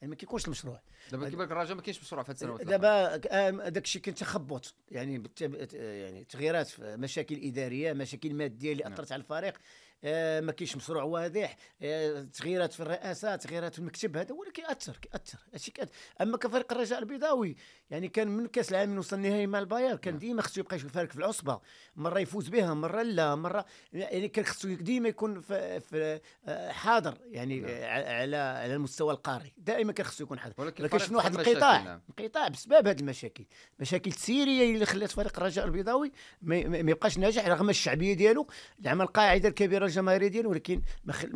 يعني ما كيكونش المشروع دابا كيما الرجاء ما كاينش مشروع في هذه السنوات دابا آه، آه، داك الشيء كان تخبط يعني يعني تغييرات مشاكل اداريه مشاكل ماديه اللي نعم. اثرت على الفريق آه، ما كاينش مشروع واضح آه، تغييرات في الرئاسه تغييرات في المكتب هذا هو اللي كيأثر كيأثر هادشي اما كفريق الرجاء البيضاوي يعني كان من كاس العالم نوصل النهائي مع الباير كان نعم. ديما خصو يبقى يفارك في العصبه مره يفوز بها مره لا مره يعني كان خصو ديما يكون في, في آه، حاضر يعني نعم. على على المستوى القاري دائما كان خصو يكون حاضر ولكن شنو واحد الانقطاع انقطاع بسبب هذه المشاكل مشاكل السيريه اللي خلات فريق الرجاء البيضاوي ما يبقاش ناجح رغم الشعبيه ديالو العمل القاعده الكبيره الجماهيريه ديالو ولكن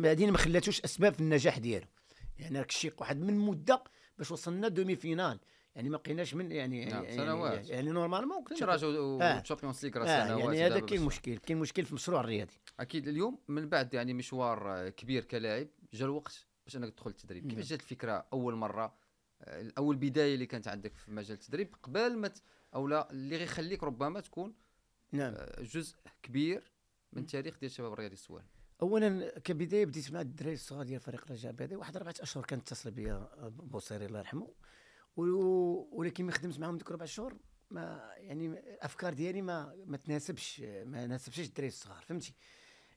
هذه ما خلاتوش اسباب في النجاح ديالو يعني راك الشيق واحد من مده باش وصلنا دومي فينال يعني ما بقيناش من يعني نعم يعني يعني نورمالمون كنت راجع تشامبيونز ليغ راه سنوات يعني, يعني, آه. آه، يعني هذا كاين مشكل كاين مشكل في المشروع الرياضي اكيد اليوم من بعد يعني مشوار كبير كلاعب جا الوقت باش انك تدخل التدريب كيفاش نعم. جات الفكره اول مره آه، اول بدايه اللي كانت عندك في مجال التدريب قبل ما او لا اللي غيخليك ربما تكون نعم جزء كبير من تاريخ ديال الشباب الرياضي السوال اولا كبدايه بديت مع الدراري الصغار ديال فريق الرجاء بهذا واحد اربعه اشهر كانت اتصل بيا بوصيري الله يرحمه ولكن ملي خدمت معاهم ديك اربع شهور ما يعني الافكار ديالي ما ما تناسبش ما ناسبش الدراري الصغار فهمتي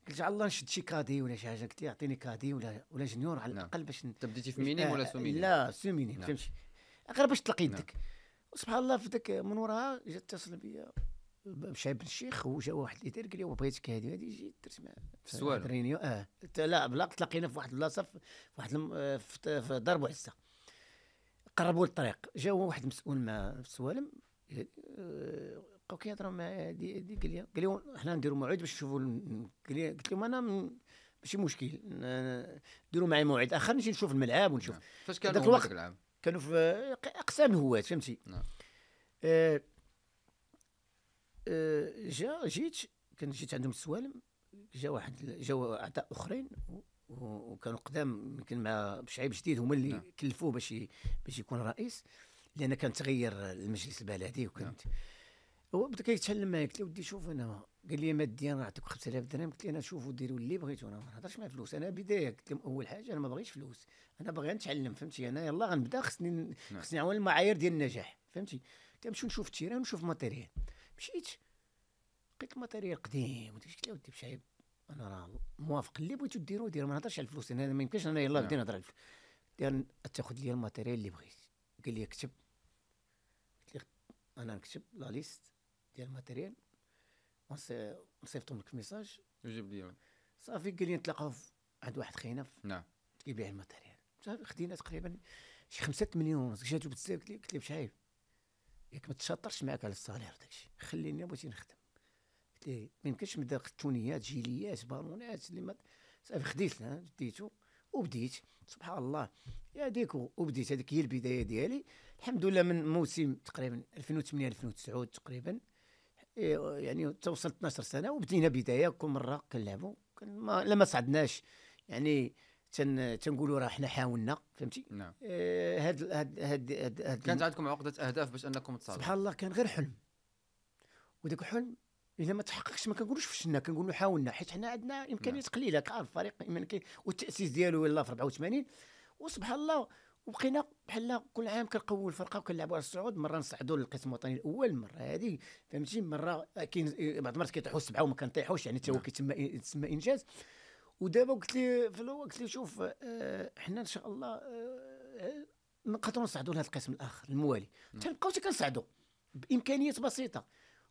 قلت على الله نشد شي كادي ولا شي حاجه قلت يعطيني كادي ولا ولا جونيور على نعم. الاقل باش انت طيب، بديتي في مينيم ولا سومينيم؟ لا سومينيم نعم. فهمتي غير باش تلقي يدك نعم. وسبحان الله في ذاك من وراها جات اتصل بيا مشى بن الشيخ وجا واحد اللي دار قال لي بغيتك هذه هذه جيت درت معاه في السوال رينيو اه لا بلا تلاقينا في واحد البلاصه في واحد آه، في دار بوعزه قربوا الطريق جا واحد مسؤول مع السوالم بقاو آه، كيهضروا مع دي, دي قال لي قال لي حنا نديروا موعد باش نشوفوا قلت لهم انا ماشي مشكل ديروا معي موعد اخر نجي نشوف الملعب ونشوف نعم. فاش كانوا ذاك الوقت كانوا في اقسام هوات فهمتي نعم. آه آه، جا جيت كنت جيت عندهم السوالم جا واحد جا اعضاء اخرين وكانوا قدام يمكن مع شعيب جديد هما اللي نعم. كلفوه باش باش يكون رئيس لان كان تغير المجلس البلدي وكنت نعم. هو بدا كيتكلم معايا قلت له ودي شوف انا قال لي ماديا راه نعطيك 5000 درهم قلت له انا شوفوا ديروا اللي بغيتوا انا ما نهضرش مع فلوس انا بدايه قلت لهم اول حاجه انا ما بغيتش فلوس انا باغي نتعلم فهمتي انا يلا غنبدا خصني نعم. خصني نعاون المعايير ديال النجاح فهمتي قلت لهم نمشيو نشوف التيران ونشوف الماتيريال مشيت لقيت الماتيريال قديم قلت له ودي بشعيب انا راه موافق اللي بغيتو ديرو ديرو ما نهضرش على الفلوس انا ما يمكنش انا يلاه بدي نهضر على الفلوس دير تاخذ لي الماتيريال اللي بغيت قال لي كتب قلت له انا نكتب لا ليست ديال الماتيريال ونصيفطهم لك ميساج وجيب لي صافي قال لي نتلاقاو عند واحد خينا نعم كيبيع الماتيريال صافي خدينا تقريبا شي 5 مليون ونص جاتو بزاف قلت لي بشعيب ياك ما تشاطرش معاك على الصالير داكشي خليني بغيتي نخدم قلت ليه ما يمكنش نبدا قتونيات جيليات بارونات اللي ما صافي خديت ديتو وبديت سبحان الله يا ديكو وبديت هذيك هي البدايه ديالي الحمد لله من موسم تقريبا 2008 2009 تقريبا إيه، يعني توصل 12 سنه وبدينا بدايه كل مره كنلعبوا ما لما صعدناش يعني تن تنقولوا راه حنا حاولنا فهمتي نعم آه، هاد هاد هاد, هاد, هاد كانت عندكم عقده اهداف باش انكم تصالحوا سبحان الله كان غير حلم وذاك الحلم الا ما تحققش ما كنقولوش فشلنا كنقولوا حاولنا حيت حنا عندنا امكانيات نعم. قليله كعارف الفريق والتاسيس ديالو يلاه في 84 وسبحان الله وبقينا بحال كل عام كنقووا الفرقه وكنلعبوا على الصعود مره نصعدوا للقسم الوطني الاول مره هذه فهمتي مره كاين بعض المرات كيطيحوا السبعه وما كنطيحوش يعني حتى هو نعم. كيتسمى تسمى انجاز ودابا قلت لي في الاول قلت لي شوف آه، حنا ان شاء الله آه، نقدروا نصعدوا لهذا القسم الاخر الموالي تنبقاو حتى كنصعدوا بامكانيات بسيطه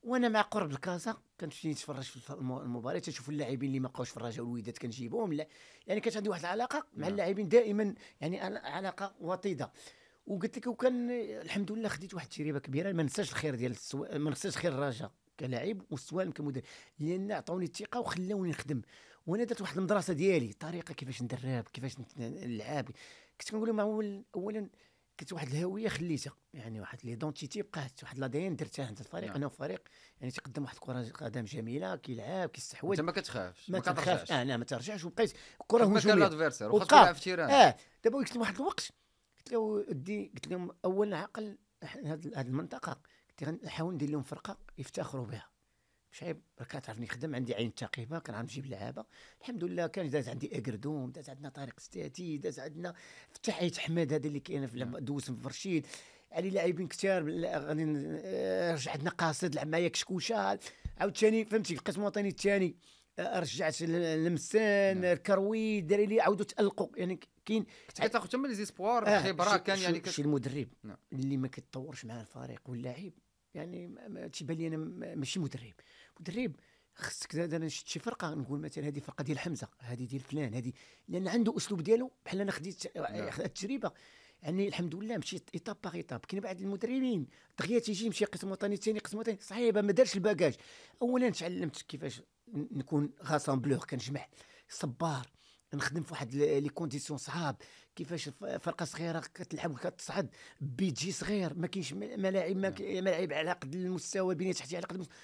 وانا مع قرب الكازا كنمشي نتفرج في المباريات تنشوف اللاعبين اللي ما بقاوش في الرجاء والوداد كنجيبهم لا يعني كانت عندي واحد العلاقه مع نعم. اللاعبين دائما يعني علاقه وطيده وقلت لك وكان الحمد لله خديت واحد التجربه كبيره ما ننساش الخير ديال السو... ما ننساش خير الرجاء كلاعب والسوالم كمدرب لان عطوني الثقه وخلوني نخدم وانا درت واحد المدرسه ديالي الطريقه كيفاش ندرب كيفاش نلعب كنت كنقول لهم اولا اولا كنت واحد الهويه خليتها يعني واحد ليدونتيتي بقات واحد لادين درتها انت الفريق نعم. انا وفريق يعني تقدم واحد كره قدم جميله كيلعب كيستحوذ انت ما كتخافش ما كتخافش اه لا ما ترجعش وبقيت كره هجوميه وخا تلعب في تيران اه دابا قلت لهم واحد الوقت قلت له ودي قلت لهم اولا عقل هذه المنطقه قلت نحاول ندير لهم فرقه يفتخروا بها شعيب كتعرف نخدم عندي عين ثقيفه كنعرف نجيب لعابه الحمد لله كان داز عندي اكردوم داز عندنا طارق ستاتي داز عندنا فتحيت حماد هذا اللي كاين في نعم. دوس في رشيد علي لاعبين كثار غادي آه، رجع عندنا قاصد لعب معايا كشكوشه عاوتاني فهمتي القسم الوطني الثاني آه، رجعت لمسان الكروي نعم. داري لي عاودوا تالقوا يعني كاين تاخذ تما لي زيسبوار آه كان يعني شي المدرب نعم. اللي ما كيتطورش مع الفريق واللاعب يعني تيبان لي انا ماشي مدرب مدرب خصك زاد انا شفت شي فرقه نقول مثلا هذه فرقه ديال حمزه هذه ديال فلان هذه لان عنده اسلوب ديالو بحال انا خديت التجربه نعم. يعني الحمد لله مشيت ايتاب باغ ايتاب كاين بعض المدربين دغيا تيجي يمشي قسم وطني ثاني قسم وطني صعيبه ما دارش الباكاج اولا تعلمت كيفاش نكون غاسامبلور كنجمع صبار نخدم في واحد لي كونديسيون صعاب كيفاش فرقه صغيره كتلعب وكتصعد بيجي صغير ما كاينش ملاعب نعم. ملاعب على قد المستوى بنيه تحتيه على قد المستوى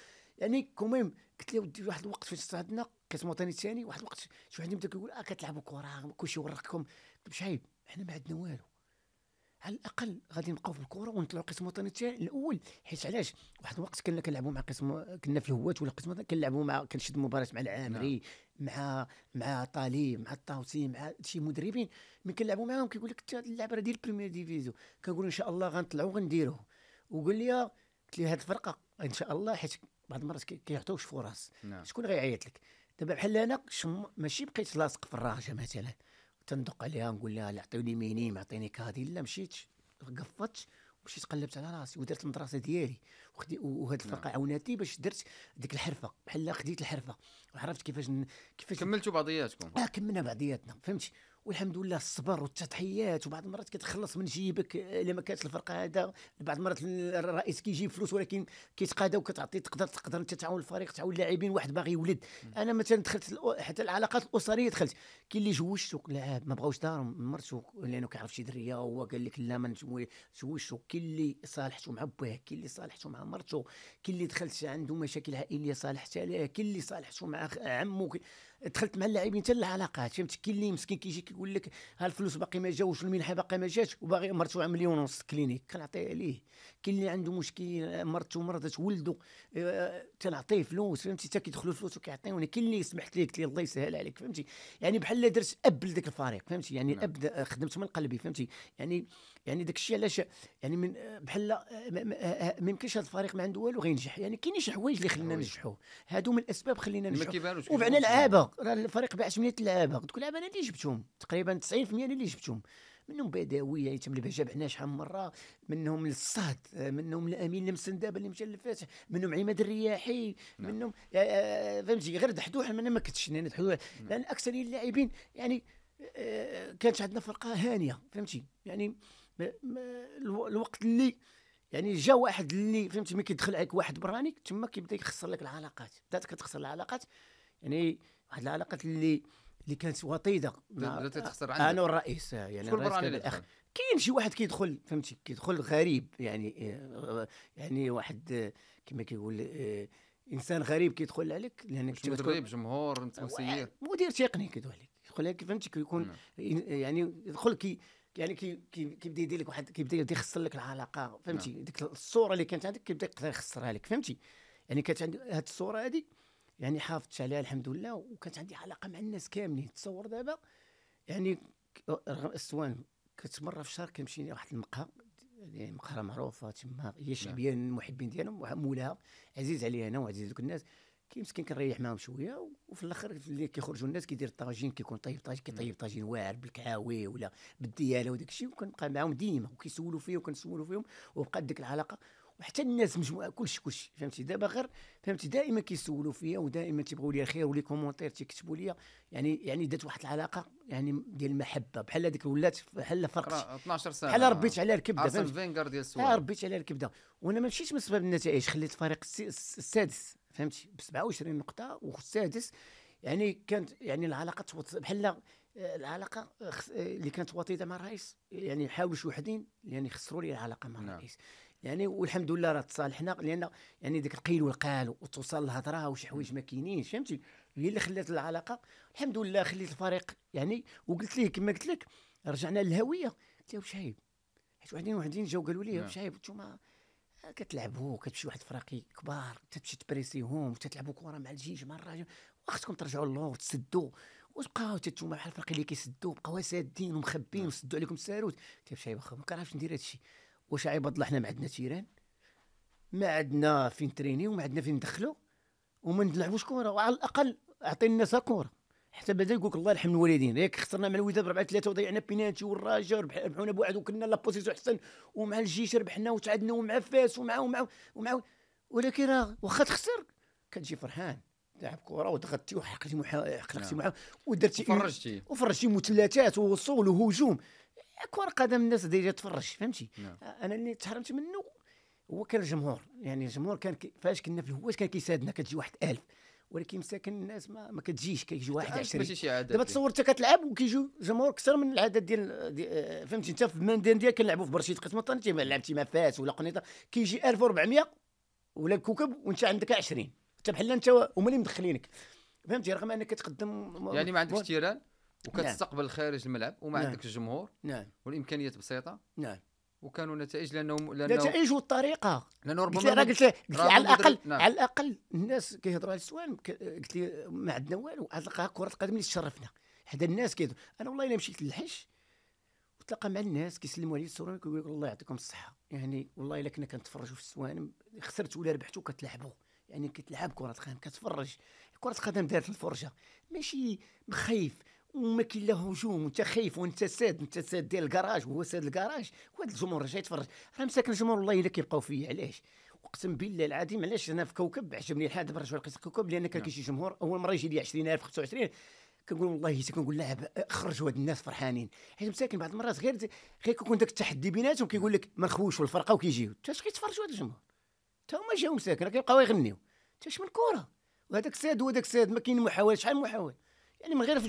يعني كوميم قلت له ودي واحد الوقت فاش استعدنا كاس الوطني الثاني واحد الوقت شي واحد يبدا كيقول اه كتلعبوا كره كلشي ورقكم مش عيب حنا ما عندنا والو على الاقل غادي نبقاو في الكره ونطلعوا قسم الوطني الاول حيت علاش واحد الوقت كنا كنلعبوا مع قسم كنا في الهوات ولا قسم كنلعبوا مع كنشد مباراة مع العامري نعم. مع مع طالي مع الطاوسي مع شي مدربين ملي كنلعبوا معاهم كيقول لك اللعبه راه ديال بريمير ديفيزيو كنقول ان شاء الله غنطلعوا غنديروه وقال لي قلت له هذه الفرقه ان شاء الله حيت بعض المرات كيعطيوش فرص نعم. شكون غيعيط لك دابا بحال انا شم... ماشي بقيت لاصق في الراجه مثلا تندق عليها نقول لها لا عطيوني مينيم عطيني كادي لا مشيت قفطت مشيت قلبت على راسي ودرت المدرسه ديالي وخدي وهاد نعم. الفرقه نعم. عاوناتي باش درت ديك الحرفه بحال خديت الحرفه وعرفت كيفاش ن... كيفاش كملتوا بعضياتكم اه كملنا بعضياتنا فهمتي والحمد لله الصبر والتضحيات وبعض المرات كتخلص من جيبك آه، الا ما كانتش الفرقه هذا بعض المرات الرئيس كيجيب فلوس ولكن كيتقادى وكتعطي تقدر تقدر انت تعاون الفريق تعاون اللاعبين واحد باغي يولد انا مثلا دخلت حتى العلاقات الاسريه دخلت كاين اللي سوق لاعب ما بغاوش دارهم مرته لانه كيعرف شي دريه هو قال لك لا ما سوق كاين اللي صالحته مع بوه كاين اللي صالحته مع مرته كاين اللي دخلت عنده مشاكل عائليه صالحت عليه كاين اللي صالحته مع عمو دخلت مع اللاعبين حتى العلاقات فهمت كاين اللي مسكين كيجي كيقول لك ها الفلوس باقي ما جاوش المنحه باقي ما جاتش وباغي مرته مليون ونص كلينيك كنعطيه عليه كاين اللي عنده مشكل مرته مرضت ولده آه، تنعطيه فلوس فهمتي حتى كيدخلوا الفلوس وكيعطيوني كاين اللي سمحت ليه قلت ليه الله يسهل عليك فهمتي يعني بحال درت اب لذاك الفريق فهمتي يعني الاب نعم. آه، خدمت من قلبي فهمتي يعني يعني داك الشيء علاش يعني من آه، بحال ما يمكنش هذا الفريق ما عنده والو غينجح يعني كاين شي حوايج اللي خلينا ننجحوا هادو من الاسباب خلينا ننجحوا وبعنا لعابه راه الفريق باع 8 لعابه تقول لعابه انا اللي جبتهم تقريبا 90% انا اللي جبتهم منهم بداوي يعني تم البهجه بعنا شحال من مره منهم الصهد منهم الامين المسندابه اللي مشى للفاتح منهم عماد الرياحي نعم. منهم آه، آه، آه، فهمتي غير دحدوح انا ما كنتش انا دحدوح نعم. لان اكثر اللاعبين يعني كانت عندنا فرقه هانيه فهمتي يعني الوقت اللي يعني جا واحد اللي فهمتي ملي كيدخل عليك واحد براني تما كيبدا يخسر لك العلاقات بدات كتخسر العلاقات يعني واحد العلاقات اللي اللي كانت وطيده بدات تخسر عندك انا والرئيس يعني الرئيس كان الاخ كاين شي واحد كيدخل فهمتي كيدخل غريب يعني يعني واحد كما كيقول انسان غريب كيدخل عليك لانك كنت غريب جمهور مسير مدير تقني كيدخل عليك كيدخل عليك فهمتي كيكون نعم. يعني يدخل كي يعني كي كيبدا يدير لك واحد كيبدا يخسر لك العلاقه فهمتي نعم. ديك الصوره اللي كانت عندك كيبدا يقدر يخسرها لك فهمتي يعني كانت عندي هذه الصوره هذه يعني حافظت عليها الحمد لله وكانت عندي علاقه مع الناس كاملين تصور دابا يعني رغم الاسوان كنت مره في الشهر كنمشي لواحد المقهى يعني مقهى معروفه تما هي نعم. شعبيه المحبين ديالهم مولاها عزيز عليا انا وعزيز ذوك الناس كي مسكين كنريح معاهم شويه وفي الاخر اللي كيخرجوا الناس كيدير الطاجين كيكون طيب طاجين نعم. كيطيب طاجين واعر بالكعاوي ولا بالدياله وداك الشيء وكنبقى معاهم ديما وكيسولوا فيه وكنسولوا فيهم وبقات ديك العلاقه حتى الناس مجموعه كلشي كلشي فهمتي دابا غير فهمتي دائما كيسولوا فيا ودائما تيبغوا لي الخير ولي كومونتير تيكتبوا لي يعني يعني دات واحد العلاقه يعني ديال المحبه بحال هذيك ولات بحال فرقت 12 سنه بحال ربيت على الكبده عاصم فينغر ديال السؤال آه ربيت على الكبده وانا ما مشيتش من سبب النتائج خليت فريق السادس فهمتي ب 27 نقطه والسادس يعني كانت يعني العلاقه بحال العلاقه اللي كانت وطيده مع الرئيس يعني حاولوا شي وحدين يعني خسروا لي العلاقه مع نعم. الرئيس نعم. يعني والحمد لله راه تصالحنا لان يعني ديك القيل والقال وتوصل الهضره وشي حوايج ما كاينينش فهمتي هي اللي خلات العلاقه الحمد لله خليت الفريق يعني وقلت ليه كما قلت لك رجعنا للهويه قلت له واش عيب حيت واحدين وحدين جاو قالوا لي نعم. واش عيب انتم آه، كتلعبوا كتمشي واحد الفراقي كبار تمشي تبريسيهم وتتلعبوا كره مع الجيش مع الراجل وخصكم ترجعوا للور تسدوا وتبقاو انتوما بحال الفرق اللي كيسدوا بقاو سادين ومخبين نعم. وسدوا عليكم الساروت قلت واش عيب اخو ما كنعرفش ندير هادشي واش عباد الله حنا ما عندنا تيران ما عندنا فين تريني وما عندنا فين ندخلو وما نلعبوش كره وعلى الاقل اعطي الناس كره حتى بدا يقولك الله يرحم الوالدين ياك خسرنا مع الوداد بربعه ثلاثه وضيعنا بيناتي والراجا ربحونا بواحد وكنا لا بوزيسيون احسن ومع الجيش ربحنا وتعادلنا ومع فاس ومع ومع ومع ولكن راه واخا تخسر كتجي فرحان تلعب كره وتغطي وحققتي حققتي محاولة نعم. ودرتي وفرجتي وفرجتي مثلثات ووصول وهجوم كره قدم الناس ديجا تفرج فهمتي نعم. آه، انا اللي تحرمت منه هو كان الجمهور يعني الجمهور كان كي... فاش كنا في الهواش كان كيساعدنا كتجي واحد 1000 ولكن مساكن الناس ما, ما كتجيش كيجي واحد 20 دابا يعني. تصور انت كتلعب وكيجيو جمهور اكثر من العدد ديال دي آه، فهمتي انت في الميدان ديالك كنلعبوا في برشيد قسم انت لعبتي مع فاس ولا قنيطه كيجي 1400 ولا كوكب وانت عندك 20 انت بحال انت هما اللي مدخلينك فهمتي رغم انك كتقدم يعني ما عندكش تيران وكتستقبل نعم. خارج الملعب وما نعم. عندك الجمهور نعم والامكانيات بسيطه نعم وكانوا نتائج لانه لانه نتائج والطريقه لانه ربما قلت لي قلت على الاقل نعم. على الاقل الناس كيهضروا على السؤال قلت لي ما عندنا والو كره القدم اللي تشرفنا حدا الناس كيهضروا انا والله الا مشيت للحج وتلاقى مع الناس كيسلموا عليه السوالم كيقول لك الله يعطيكم الصحه يعني والله الا كنا كنتفرجوا في السوانم خسرت ولا ربحتوا كتلعبوا يعني كتلعب كره قدم كتفرج كره القدم دارت الفرجه ماشي مخيف وما كاين لا هجوم وانت خايف وانت ساد انت ساد ديال الكراج وهو ساد الكراج وهذا الجمهور جاي يتفرج راه مساكن الجمهور والله الا كيبقاو فيا علاش اقسم بالله العظيم علاش انا في كوكب عجبني الحال دابا رجعوا لقيت كوكب لان كان نعم. كيجي جمهور اول مره يجي لي 20000 25 كنقول والله كنقول لاعب خرجوا هاد الناس فرحانين حيت مساكن بعض المرات غير غير كيكون داك التحدي بيناتهم كيقول لك ما نخوشوا الفرقه وكيجيو اش كيتفرجوا هاد الجمهور حتى هما جاو مساكن كيبقاو يغنيو حتى من الكره وهذاك ساد وهذاك ساد ما كاين محاوله شحال محاوله يعني من غير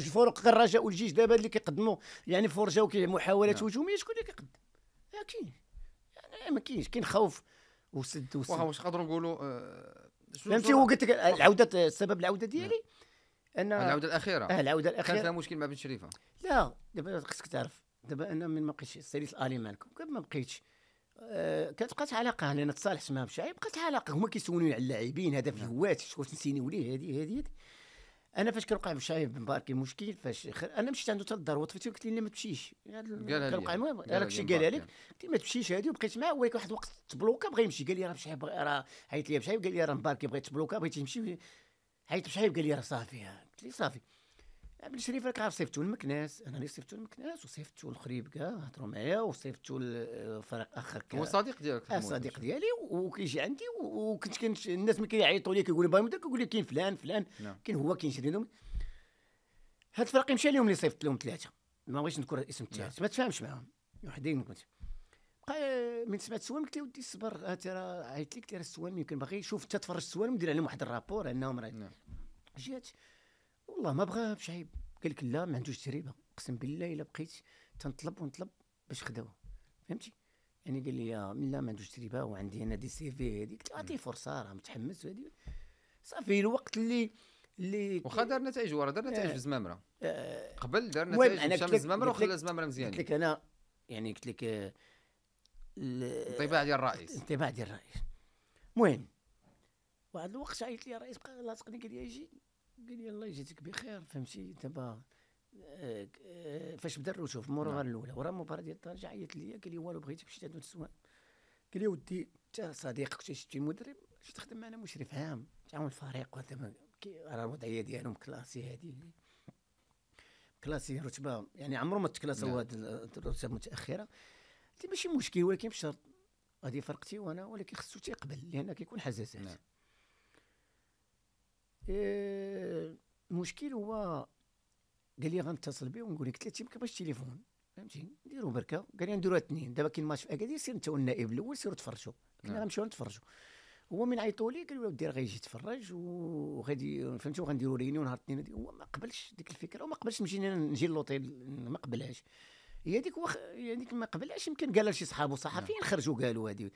فرق الرجاء والجيش دابا اللي كيقدموا يعني فرجه ومحاولات هجوميه نعم. شكون اللي كيقدم ما آه، كاين يعني ما كاينش كاين خوف وسد وسد واش نقدروا نقولوا آه، فهمتي هو قلت لك العوده السبب العوده ديالي نعم. انا العوده الاخيره اه العوده الاخيره كان فيها مشكل مع بن شريفه لا دابا خصك تعرف دابا انا من ما بقيتش ساليت الالي مالكم ما بقيتش أه كانت بقات علاقه انا تصالحت مع بشعيب بقات علاقه هما كيسولوني على اللاعبين هذا في نعم. الهوات شكون تنسيني وليه هذه هذه انا فاش كنوقع بشايب بن باركي مشكل فاش انا مشيت عنده حتى للدار وطفيت قلت لي ما تمشيش كنوقع المهم راك شي قال لك قلت ما تمشيش هادي وبقيت معاه ولكن واحد الوقت تبلوكا بغا يمشي قال لي راه بشحال راه عيط لي بشحال قال لي راه مباركي بغيت تبلوكا بغيت يمشي عيط بشحال قال لي راه صافي قلت لي صافي عبد الشريف راك عارف صيفطو لمكناس انا اللي صيفطو لمكناس وصيفطو لخريب كاع هضروا معايا وصيفطو لفريق اخر هو صديق ديالك آه، صديق ديالي وكيجي عندي وكنت كنت الناس ملي كيعيطوا لي كيقولوا باغي كيقول لي كاين فلان فلان نعم. كاين هو كينشري لهم هاد الفريق مشى لهم اللي صيفط لهم ثلاثه ما بغيتش نذكر الاسم الثالث نعم. ما تفاهمش معاهم وحدين كنت بقى من سمعت السوان قلت له ودي صبر راه عيطت لك راه السوان يمكن باغي شوف تتفرج تفرج السوان وندير عليهم واحد الرابور انهم راه نعم. جات والله ما بغاه شعيب قال لك لا ما عندوش تجربه اقسم بالله الا بقيت تنطلب ونطلب باش خداوه فهمتي يعني قال لي لا ما عندوش تجربه وعندي انا دي سي في هذيك اعطيه فرصه راه متحمس وهذه صافي الوقت اللي اللي واخا دار نتائج ورا دار نتائج آه. في آه آه قبل دار نتائج مشى من وخلى زمامره مزيانه قلت لك انا يعني قلت لك آه، الانطباع ديال الرئيس الانطباع ديال الرئيس المهم واحد الوقت عيط لي الرئيس بقى لاصقني قال لي اجي قال لي الله يجزيك بخير فهمتي دابا آه، فاش بدا في المباراه نعم. الاولى ورا المباراه ديال طنجة عيط ليا قال لي والو بغيتك مشيت عندو السوان قال لي ودي انت صديقك شتي مدرب شتي تخدم معنا مشرف عام تعاون الفريق وهذا راه الوضعيه ديالهم كلاسي هذه كلاسي رتبه يعني عمره ما تكلاس نعم. هو الرتب متاخره قلت ماشي مشكل ولكن بشرط هذه فرقتي وانا ولكن خصو تيقبل لان كيكون حساسات المشكل آه، هو قال لي غنتصل به ونقول لك ثلاث يمكن باش التليفون فهمتي نديرو بركه قال لي نديروها اثنين دابا كاين ماتش في اكادير سير انت والنائب الاول سيروا تفرجوا كنا نعم. غنمشيو نتفرجوا هو من عيطوا لي قالوا ودي راه غيجي يتفرج وغادي فهمتوا غنديروا رينيون نهار الاثنين هو ما قبلش ديك الفكره وما قبلش نمشي نجي للوطيل ما قبلهاش هي ديك وخ... هذيك ما قبلهاش يمكن قالها لشي صحابو صحفيين نعم. خرجوا قالوا هذه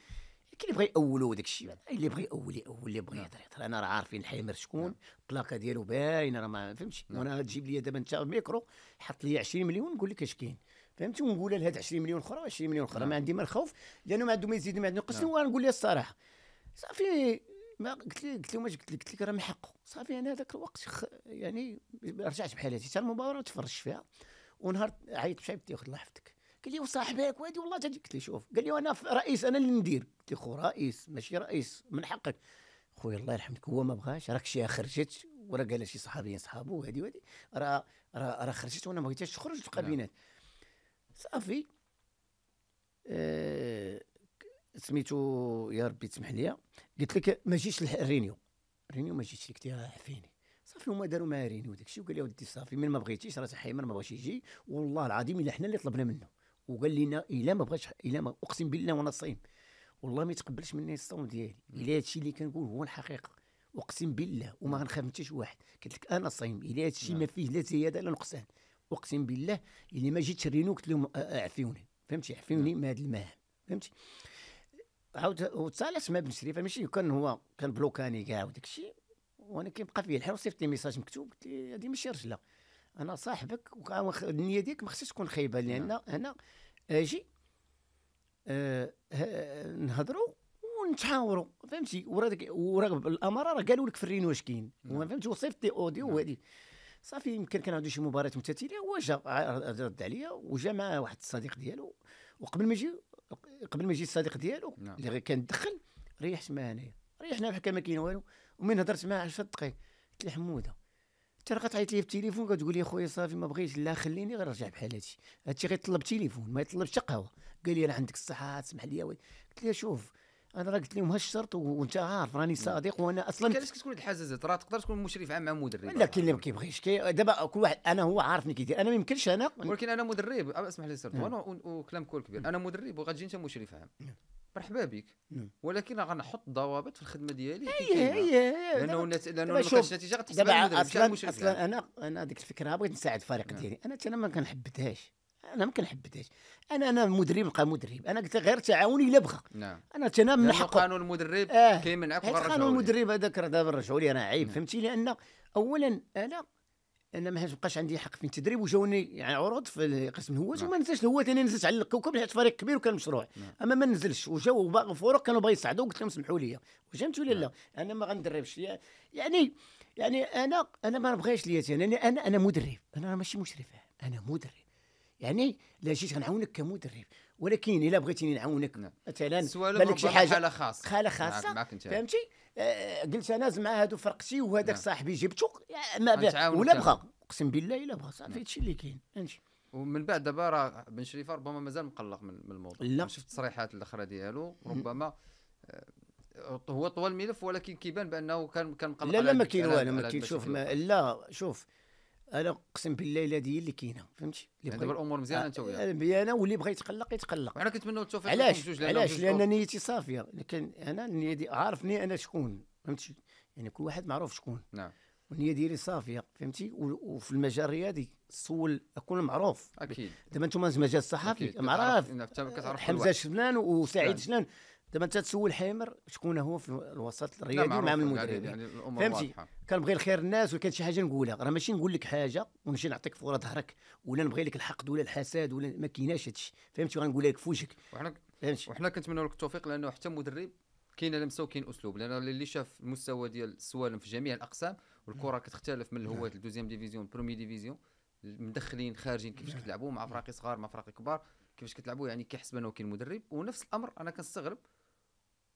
كي اللي بغى يأولو داك الشيء اللي بغى يأول يأول اللي بغى يهضر يهضر انا راه عارفين الحمر شكون نعم. البلاكه ديالو باينه راه ما فهمتش نعم. وانا تجيب لي دابا انت ميكرو حط لي 20 مليون نقول لك اش كاين فهمتي ونقول لهاد 20 مليون اخرى 20 مليون اخرى ما نعم. عندي ما الخوف لانه ما عنده ما يزيد ما عنده ينقص ونقول لها الصراحه صافي ما قلت لي قلت له ما قلت لك قلت لك راه من حقه صافي انا هذاك الوقت خ... يعني رجعت بحالاتي حتى المباراه ما فيها ونهار عيطت بشعبتي ياخذ الله يحفظك قال لي وصاحبك وهادي والله جات قلت لي شوف قال لي وانا رئيس انا اللي ندير قلت له خو رئيس ماشي رئيس من حقك خويا الله يرحمك هو ما بغاش راك شي خرجت وراه قال شي صحابي صحابو وهادي وهادي راه راه را خرجت وانا ما بغيتهاش تخرج في الكابينات نعم. صافي أه سميتو يا ربي تسمح لي قلت لك ما جيتش الرينيو رينيو ما جيتش لك له عفيني صافي هما داروا مع رينيو وداك الشيء وقال لي ودي صافي من ما بغيتيش راه حيمر ما بغاش يجي والله العظيم الا حنا اللي طلبنا منه وقال لنا الا ما بغاش الا ما اقسم بالله وانا صايم والله ما يتقبلش مني الصوم ديالي الا هادشي اللي كنقول هو الحقيقه اقسم بالله وما غنخاف من حتى شي واحد قلت لك انا صايم الا هادشي نعم. ما فيه لا زياده لا نقصان اقسم بالله الا ما جيت رينو قلت لهم اعفيوني فهمتي اعفيوني نعم. من هذه المهام فهمتي عاود وتصالحت مع بن شريف ماشي كان هو كان بلوكاني كاع وداك الشيء وانا كيبقى فيه الحال وصيفط لي ميساج مكتوب قلت لي هذه ماشي رجله انا صاحبك النيه ديالك ما خصهاش تكون خايبه لان نعم. انا اجي أه نهضروا ونتحاوروا فهمتي وراك وراك الاماره راه قالوا لك في الرين واش كاين نعم. فهمتي وصيفط لي اوديو نعم. وهذه صافي يمكن كان عنده شي مباراه متتاليه هو جا رد عليا وجا مع واحد الصديق ديالو وقبل ما يجي قبل ما يجي الصديق ديالو اللي كان دخل ريحت معاه انايا ريحنا بحال ما كاين والو ومن هضرت معاه 10 دقائق قلت له حموده راه كتعيط لي في التليفون كتقول لي خويا صافي ما بغيتش لا خليني غير نرجع بحالاتي هادشي غيطلب تليفون ما يطلبش حتى قهوه قال لي راه عندك الصحه تسمح لي وي قلت له شوف انا راه قلت لهم هالشرط وانت عارف راني صادق وانا اصلا كيفاش كتكون الحزازات راه تقدر تكون مشرف عام مع مدرب لا كاين اللي ما كيبغيش كي دابا كل واحد انا هو عارفني كيدير انا ما يمكنش انا ولكن انا مدرب اسمح لي سرت نعم. وانا وكلام كل كبير نعم. انا مدرب وغتجي انت مشرف عام مرحبا بك نعم. ولكن غنحط ضوابط في الخدمه ديالي هي هي إيه، إيه، إيه، لانه النت... لانه النتيجه غتحسب اصلا اصلا انا انا ديك الفكره بغيت نساعد الفريق نعم. ديالي انا انا ما كنحبدهاش انا ما كنحبدهاش انا انا مدرب بقى مدرب انا قلت غير تعاوني الا بغى نعم انا انا من حقه قانون المدرب آه. كيمنعك قانون المدرب هذاك راه دابا رجعوا لي راه عيب نعم. فهمتي لان اولا انا انا ما بقاش عندي حق في التدريب وجاوني يعني عروض في قسم الهواز وما نعم. نزلش الهواز انا نزلت على الكوكب حيت فريق كبير وكان مشروع نعم. اما ما نزلش وجاو فرق كانوا باغي يصعدوا قلت لهم سمحوا لي فهمت ولا لا نعم. انا ما غندربش يعني يعني انا انا ما نبغيش ليا انا يعني انا انا مدرب انا ماشي مشرف انا مدرب يعني لا جيت غنعاونك كمدرب ولكن الا بغيتيني نعاونك مثلا بالك شي حاجه خاصه خاصه فهمتي آه، قلت انا زعما هادو فرقتي وهذاك نعم. صاحبي جبته ما بغا ولا بغى اقسم بالله الا بغى صافي نعم. هادشي اللي كاين فهمتي ومن بعد دابا راه بن شريفه ربما مازال مقلق من الموضوع لا يعني شفت التصريحات الاخرى ديالو ربما آه، هو طوال الملف ولكن كيبان بانه كان كان مقلق لا لا ما كاين والو ما كاين شوف لا شوف انا اقسم بالله الا هي اللي كاينه فهمتي اللي يعني دابا الامور مزيانه انت وياه انا, بيانا واللي بغى يتقلق يتقلق وانا كنتمنى التوفيق علاش علاش لان نيتي صافيه لكن انا النيه دي عارفني انا شكون فهمتي يعني كل واحد معروف شكون نعم والنيه ديالي صافيه فهمتي وفي المجال الرياضي سول اكون معروف اكيد دابا انتم المجال الصحفي معروف حمزه شبنان وسعيد نعم. شبنان دابا انت تسول حامر شكون هو في الوسط الرياضي مع المدرب يعني, يعني, يعني. فهمتي كنبغي الخير الناس ولكن شي حاجه نقولها راه ماشي نقول لك حاجه ونمشي نعطيك فوره ظهرك ولا نبغي لك الحقد ولا الحسد ولا ما كايناش هادشي فهمتي غنقولها لك في وجهك وحنا فهمتي وحنا كنتمنى لك التوفيق لانه حتى مدرب كاين لمسه وكاين اسلوب لان اللي شاف المستوى ديال السوالم في جميع الاقسام والكره كتختلف من الهواة نعم. لدوزيام ديفيزيون برومي ديفيزيون مدخلين خارجين كيفاش نعم. كتلعبوا مع فراقي صغار مع فراقي كبار كيفاش كتلعبوا يعني كيحسب انه كاين مدرب ونفس الامر انا كنستغرب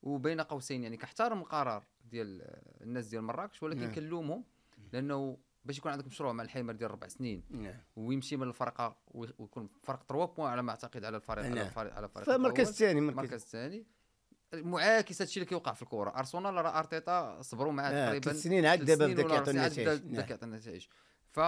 وبين قوسين يعني كنحترم القرار ديال الناس ديال مراكش ولكن نعم. كنلومهم لانه باش يكون عندك مشروع مع الحيمر ديال ربع سنين نعم. ويمشي من الفرقه ويكون فرق 3 بوان على ما اعتقد على الفريق على نعم. الفريق على الفريق المركز الثاني المركز الثاني معاكس هادشي اللي كيوقع في الكره ارسنال راه ارتيتا صبروا معاه آه، تقريبا ثلاث سنين عاد دابا بدا كيعطي النتائج بدا كيعطي النتائج ف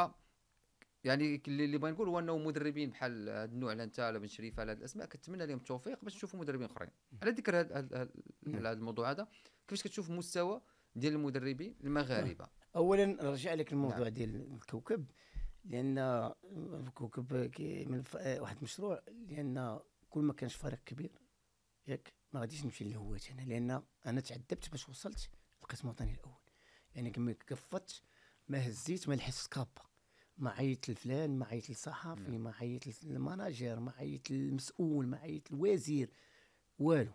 يعني اللي بغيت نقول هو انه مدربين بحال هذا النوع لا انت بن شريف على هذه الاسماء كنتمنى لهم التوفيق باش نشوفوا مدربين اخرين على ذكر هذا الموضوع هذا كيفاش كتشوف مستوى ديال المدربين المغاربه آه. اولا نرجع لك الموضوع نعم. ديال الكوكب لان الكوكب من آه، واحد المشروع لان كل ما كانش فريق كبير ياك ما غاديش نمشي للهوات انا لان انا تعذبت باش وصلت القسم الوطني الاول يعني كما كفت ما هزيت ما لحست كابه ما عيط لفلان ما عيط للصحفي ما نعم. عيط للمناجر ما عيط للمسؤول ما عيط والو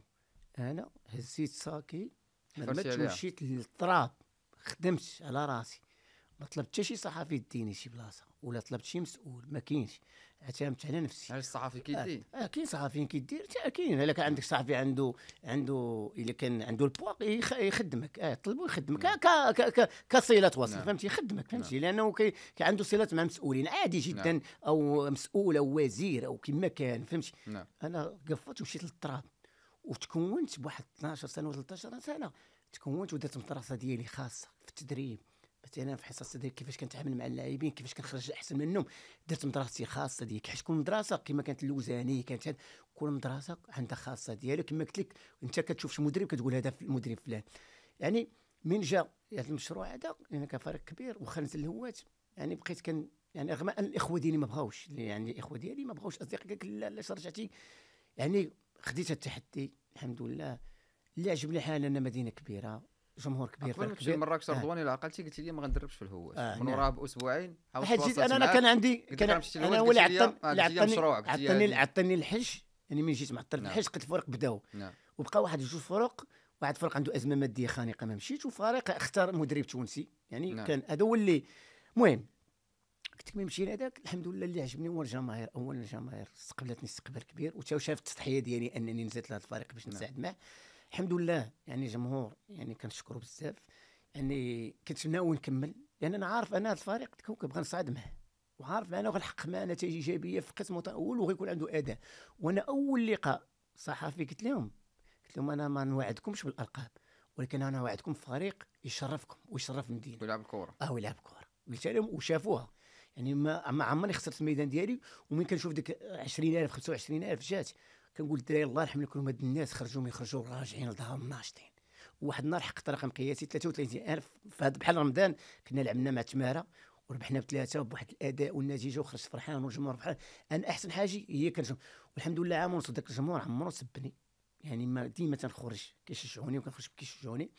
انا هزيت ساكي ما مشيت للتراب خدمت على راسي ما طلبت حتى شي صحفي يديني شي بلاصه ولا طلبت شي مسؤول ما كاينش اعتمدت على نفسي علاش الصحفي كيدي آه،, اه كاين صحفيين كيدير كاين الا كان عندك صحفي عنده عنده الا كان عنده البوا يخدمك اه طلبوا يخدمك آه كصله وصل نعم. فهمتي يخدمك فهمتي نعم. لانه كي عنده صله مع مسؤولين عادي جدا نعم. او مسؤول او وزير او كما كان فهمتي نعم. انا قفلت ومشيت للتراب وتكونت بواحد 12 سنه و 13 سنه تكونت ودرت المدرسه ديالي خاصه في التدريب انا في حصه ديال كيفاش كنتعامل مع اللاعبين كيفاش كنخرج احسن منهم درت مدرستي خاصه ديالك حيت كل مدرسه كما كانت اللوزاني كانت هاد كل مدرسه عندها خاصه ديالها كما قلت لك انت كتشوف شي مدرب كتقول هذا المدرب فلان يعني من جا هذا المشروع هذا انا كفريق كبير وخا نزل الهوات يعني بقيت كان يعني رغم ان الاخوه ديالي ما بغاوش يعني الاخوه ديالي ما بغاوش اصدقاء قال لا علاش رجعتي يعني خديت التحدي الحمد لله اللي عجبني الحال ان مدينه كبيره جمهور كبير قبل كبير مراكش رضواني آه. العقلتي عقلتي قلت لي ما غندربش في الهواش آه من نعم. وراها باسبوعين حيت جيت انا كان عندي كان انا هو اللي عطني عطني عطاني الحج يعني من جيت معطل نعم. الحج لقيت الفرق بداو نعم. وبقى واحد جوج فرق واحد فرق عنده ازمه ماديه خانقه ما مشيت وفريق اختار مدرب تونسي يعني نعم. كان هذا هو اللي المهم قلت لك مشينا هذاك الحمد لله اللي عجبني هو الجماهير اولا الجماهير استقبلتني استقبال كبير وتا شاف التضحيه ديالي انني نزلت لهذا الفريق باش نساعد معاه الحمد لله يعني جمهور يعني كنشكرو بزاف يعني كنتمناو نكمل لان يعني انا عارف انا هذا الفريق كوكب نصعد معاه وعارف انا غنحقق معاه نتائج ايجابيه في قسم متاول وغيكون عنده اداء وانا اول لقاء صحفي قلت لهم قلت لهم انا ما نوعدكمش بالالقاب ولكن انا وعدكم فريق يشرفكم ويشرف المدينه ويلعب كوره اه ويلعب كوره قلت لهم وشافوها يعني ما عمري عمرني خسرت الميدان ديالي ومن كنشوف ديك 20000 25000 جات كنقول الدراري الله يرحم لكم هاد الناس خرجوا ما يخرجوا راجعين لدارهم ناشطين واحد النهار حققت رقم قياسي 33000 فهاد بحال رمضان كنا لعبنا مع تماره وربحنا بثلاثه بواحد الاداء والنتيجه وخرجت فرحان والجمهور فرحان انا احسن حاجه هي كنجم والحمد لله عام ونص ذاك الجمهور عمرو سبني يعني ما ديما تنخرج كيشجعوني وكنخرج كيشجعوني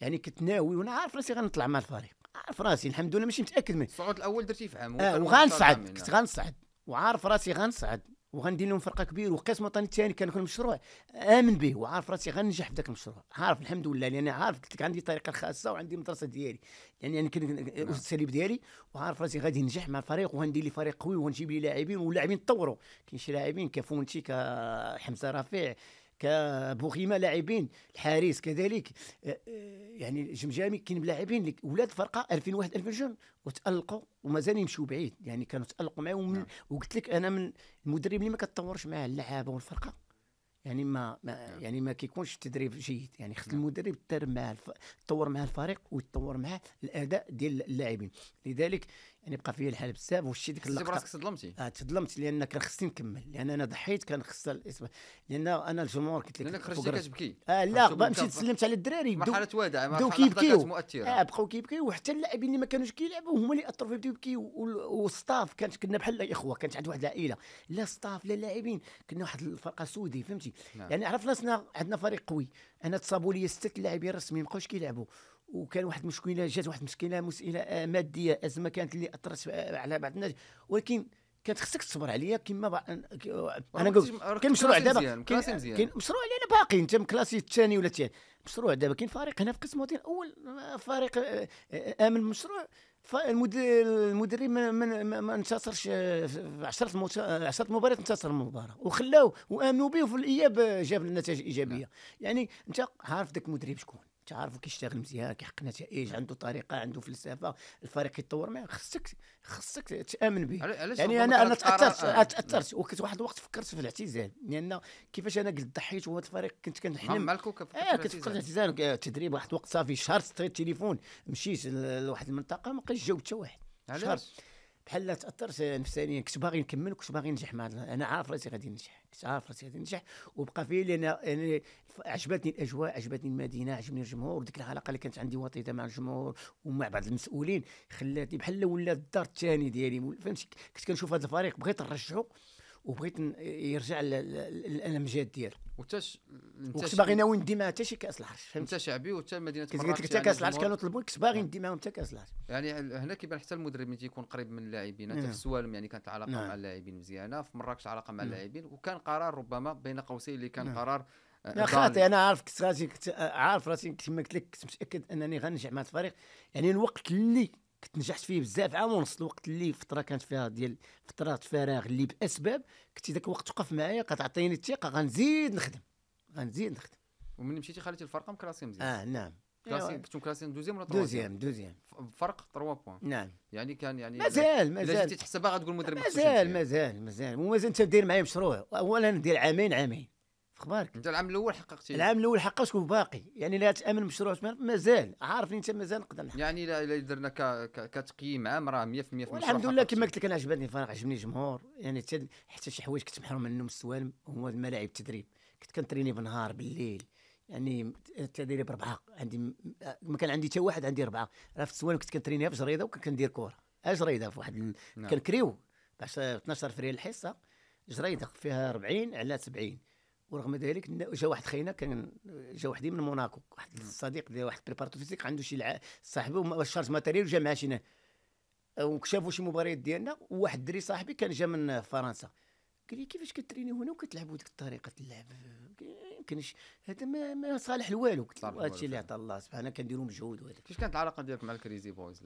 يعني كنت ناوي وانا عارف راسي غنطلع مع الفريق عارف راسي الحمد لله ماشي متاكد منه الصعود الاول درتي في عام اه وغنصعد كنت غنصعد وعارف راسي غنصعد وغندير لهم فرقه كبيره وقسم الوطني الثاني كان كان مشروع امن به وعارف راسي غننجح في ذاك المشروع عارف الحمد لله لان عارف قلت لك عندي طريقه خاصه وعندي المدرسه ديالي يعني انا نعم. الاساليب أه، ديالي وعارف راسي غادي ننجح مع الفريق وغندير لي فريق قوي ونجيب لي لاعبين واللاعبين تطوروا كاين شي لاعبين كفونتي كحمزه رفيع كبوخيمه لاعبين الحارس كذلك آه، آه، يعني جمجامي كاين لاعبين ولاد فرقه 2001 2002 وتالقوا ومازال يمشوا بعيد يعني كانوا تالقوا معاهم نعم. وقلت لك انا من المدرب اللي ما كتطورش معاه اللعابه والفرقه يعني ما, ما نعم. يعني ما كيكونش تدريب جيد يعني خص نعم. المدرب تطور مع الف... تطور معاه الفريق ويتطور معاه الاداء ديال اللاعبين لذلك يعني بقى فيا الحال بزاف وشتي ديك اللقطه براسك تظلمتي اه تظلمت لان كان خصني نكمل لان انا ضحيت كان خص لان انا الجمهور قلت لك لانك خرجتي كتبكي اه لا مشيت سلمت على الدراري مرحله وادعه بداو كيبكيو مؤثره اه بقاو كيبكيو وحتى اللاعبين اللي ما كانوش كيلعبوا هما اللي اثروا فيه بداو يبكيو والستاف كانت كنا بحال اخوه كانت عند واحد العائله لا ستاف لا لاعبين كنا واحد الفرقه سودي فهمتي نعم. يعني عرفنا عندنا فريق قوي انا تصابوا لي ست لاعبين رسميين ما بقاوش كيلعبوا وكان واحد المشكله جات واحد المشكله مساله آه، ماديه ازمه كانت اللي اثرت آه، على بعض الناس ولكن كانت خصك تصبر عليا كما بق... آه، انا قلت كاين مشروع دابا كاين مشروع اللي انا باقي انت مكلاسي الثاني ولا الثالث مشروع دابا كاين فريق هنا في قسم الوطني الاول فريق امن المشروع المدرب ما, انتصرش في 10 10 مباريات انتصر المباراه وخلاوه وامنوا به وفي الاياب جاب النتائج ايجابيه نعم. يعني انت عارف ذاك المدرب شكون تعرفوا كيشتغل مزيان كيحقق نتائج عنده طريقه عنده فلسفه الفريق يتطور معاه خصك خصك تامن به يعني انا انا تاثرت آه. تاثرت وكنت واحد الوقت فكرت في الاعتزال لان كيفاش انا قلت ضحيت وهذا الفريق كنت كنحلم آه كنت فكرت الاعتزال آه، تدريب واحد الوقت صافي شهر سطريت التليفون مشيت لواحد المنطقه ما بقيتش جاوب حتى واحد شهر بحال لا تاثرت نفسانيا كنت باغي نكمل كنت باغي ننجح مع انا عارف راسي غادي ننجح كنت عارف راسي غادي ننجح وبقى فيا لان يعني عجبتني الاجواء عجبتني المدينه عجبني الجمهور ديك العلاقه اللي كانت عندي وطيده مع الجمهور ومع بعض المسؤولين خلاتني بحال ولا الدار الثاني ديالي فهمتي كنت كنشوف هذا الفريق بغيت نرجعه وبغيت يرجع للامجاد ديالو وتا كنت باغي ناوي ندي معاه حتى شي كاس العرش فهمت انت شعبي وحتى مدينه كنت قلت لك حتى يعني كاس العرش كانوا طلبوا كنت باغي آه. ندي معاهم حتى كاس العرش يعني هنا كيبان حتى المدرب ملي تيكون قريب من اللاعبين حتى في نعم. السوالم يعني كانت العلاقه مع نعم. اللاعبين مزيانه في مراكش علاقه مع نعم. اللاعبين وكان قرار ربما بين قوسين اللي كان قرار آه، يا خاطي انا عارف كنت كنت عارف راسي كما قلت لك كنت متاكد انني غنرجع مع الفريق يعني الوقت اللي كنت نجحت فيه بزاف عام ونص الوقت اللي فتره كانت فيها ديال فترات فراغ اللي باسباب كنت ذاك الوقت توقف معايا كتعطيني الثقه غنزيد نخدم غنزيد نخدم ومن مشيتي خليتي الفرقه مكراسي مزيان اه نعم كلاسي أيوة. كنتو دوزيام ولا دوزيام دوزيام فرق 3 بوان نعم يعني كان يعني مازال مازال الا جيتي تحسبها غتقول المدرب مازال مازال مازال ومازال انت دير معايا مشروع اولا ندير عامين عامين اخبارك انت العام الاول حققتي العام الاول حققت وباقي يعني لا تامن مشروع مازال عارف انت مازال نقدر نحقق يعني الا درنا كتقييم عام راه 100% في الحمد لله كما قلت لك انا عجبتني الفريق عجبني الجمهور يعني حتى شي حوايج كنت محروم منهم السوالم هو الملاعب التدريب كنت كنتريني بالنهار بالليل يعني التدريب ربعه عندي ما كان عندي حتى واحد عندي ربعه راه في السوالم كنت كنترينيها في جريده وكنت كندير أه جريده في واحد نعم. كنكريو 12 فريال الحصه جريده فيها 40 على 70 ورغم ذلك جا واحد خينا كان جا وحدي من موناكو واحد نعم. الصديق ديال واحد بريباراتو فيزيك عنده شي صاحبه شارج ماتيريال وجا معاه شينا وكشافوا شي مباريات ديالنا وواحد الدري صاحبي كان جا من فرنسا قال لي كيفاش كتريني هنا وكتلعبوا ديك الطريقه اللعب يمكنش هذا ما, ما صالح لوالو قلت له هادشي اللي عطى الله سبحانه كنديروا مجهود وهذا كيفاش كانت العلاقه ديالك مع الكريزي بويز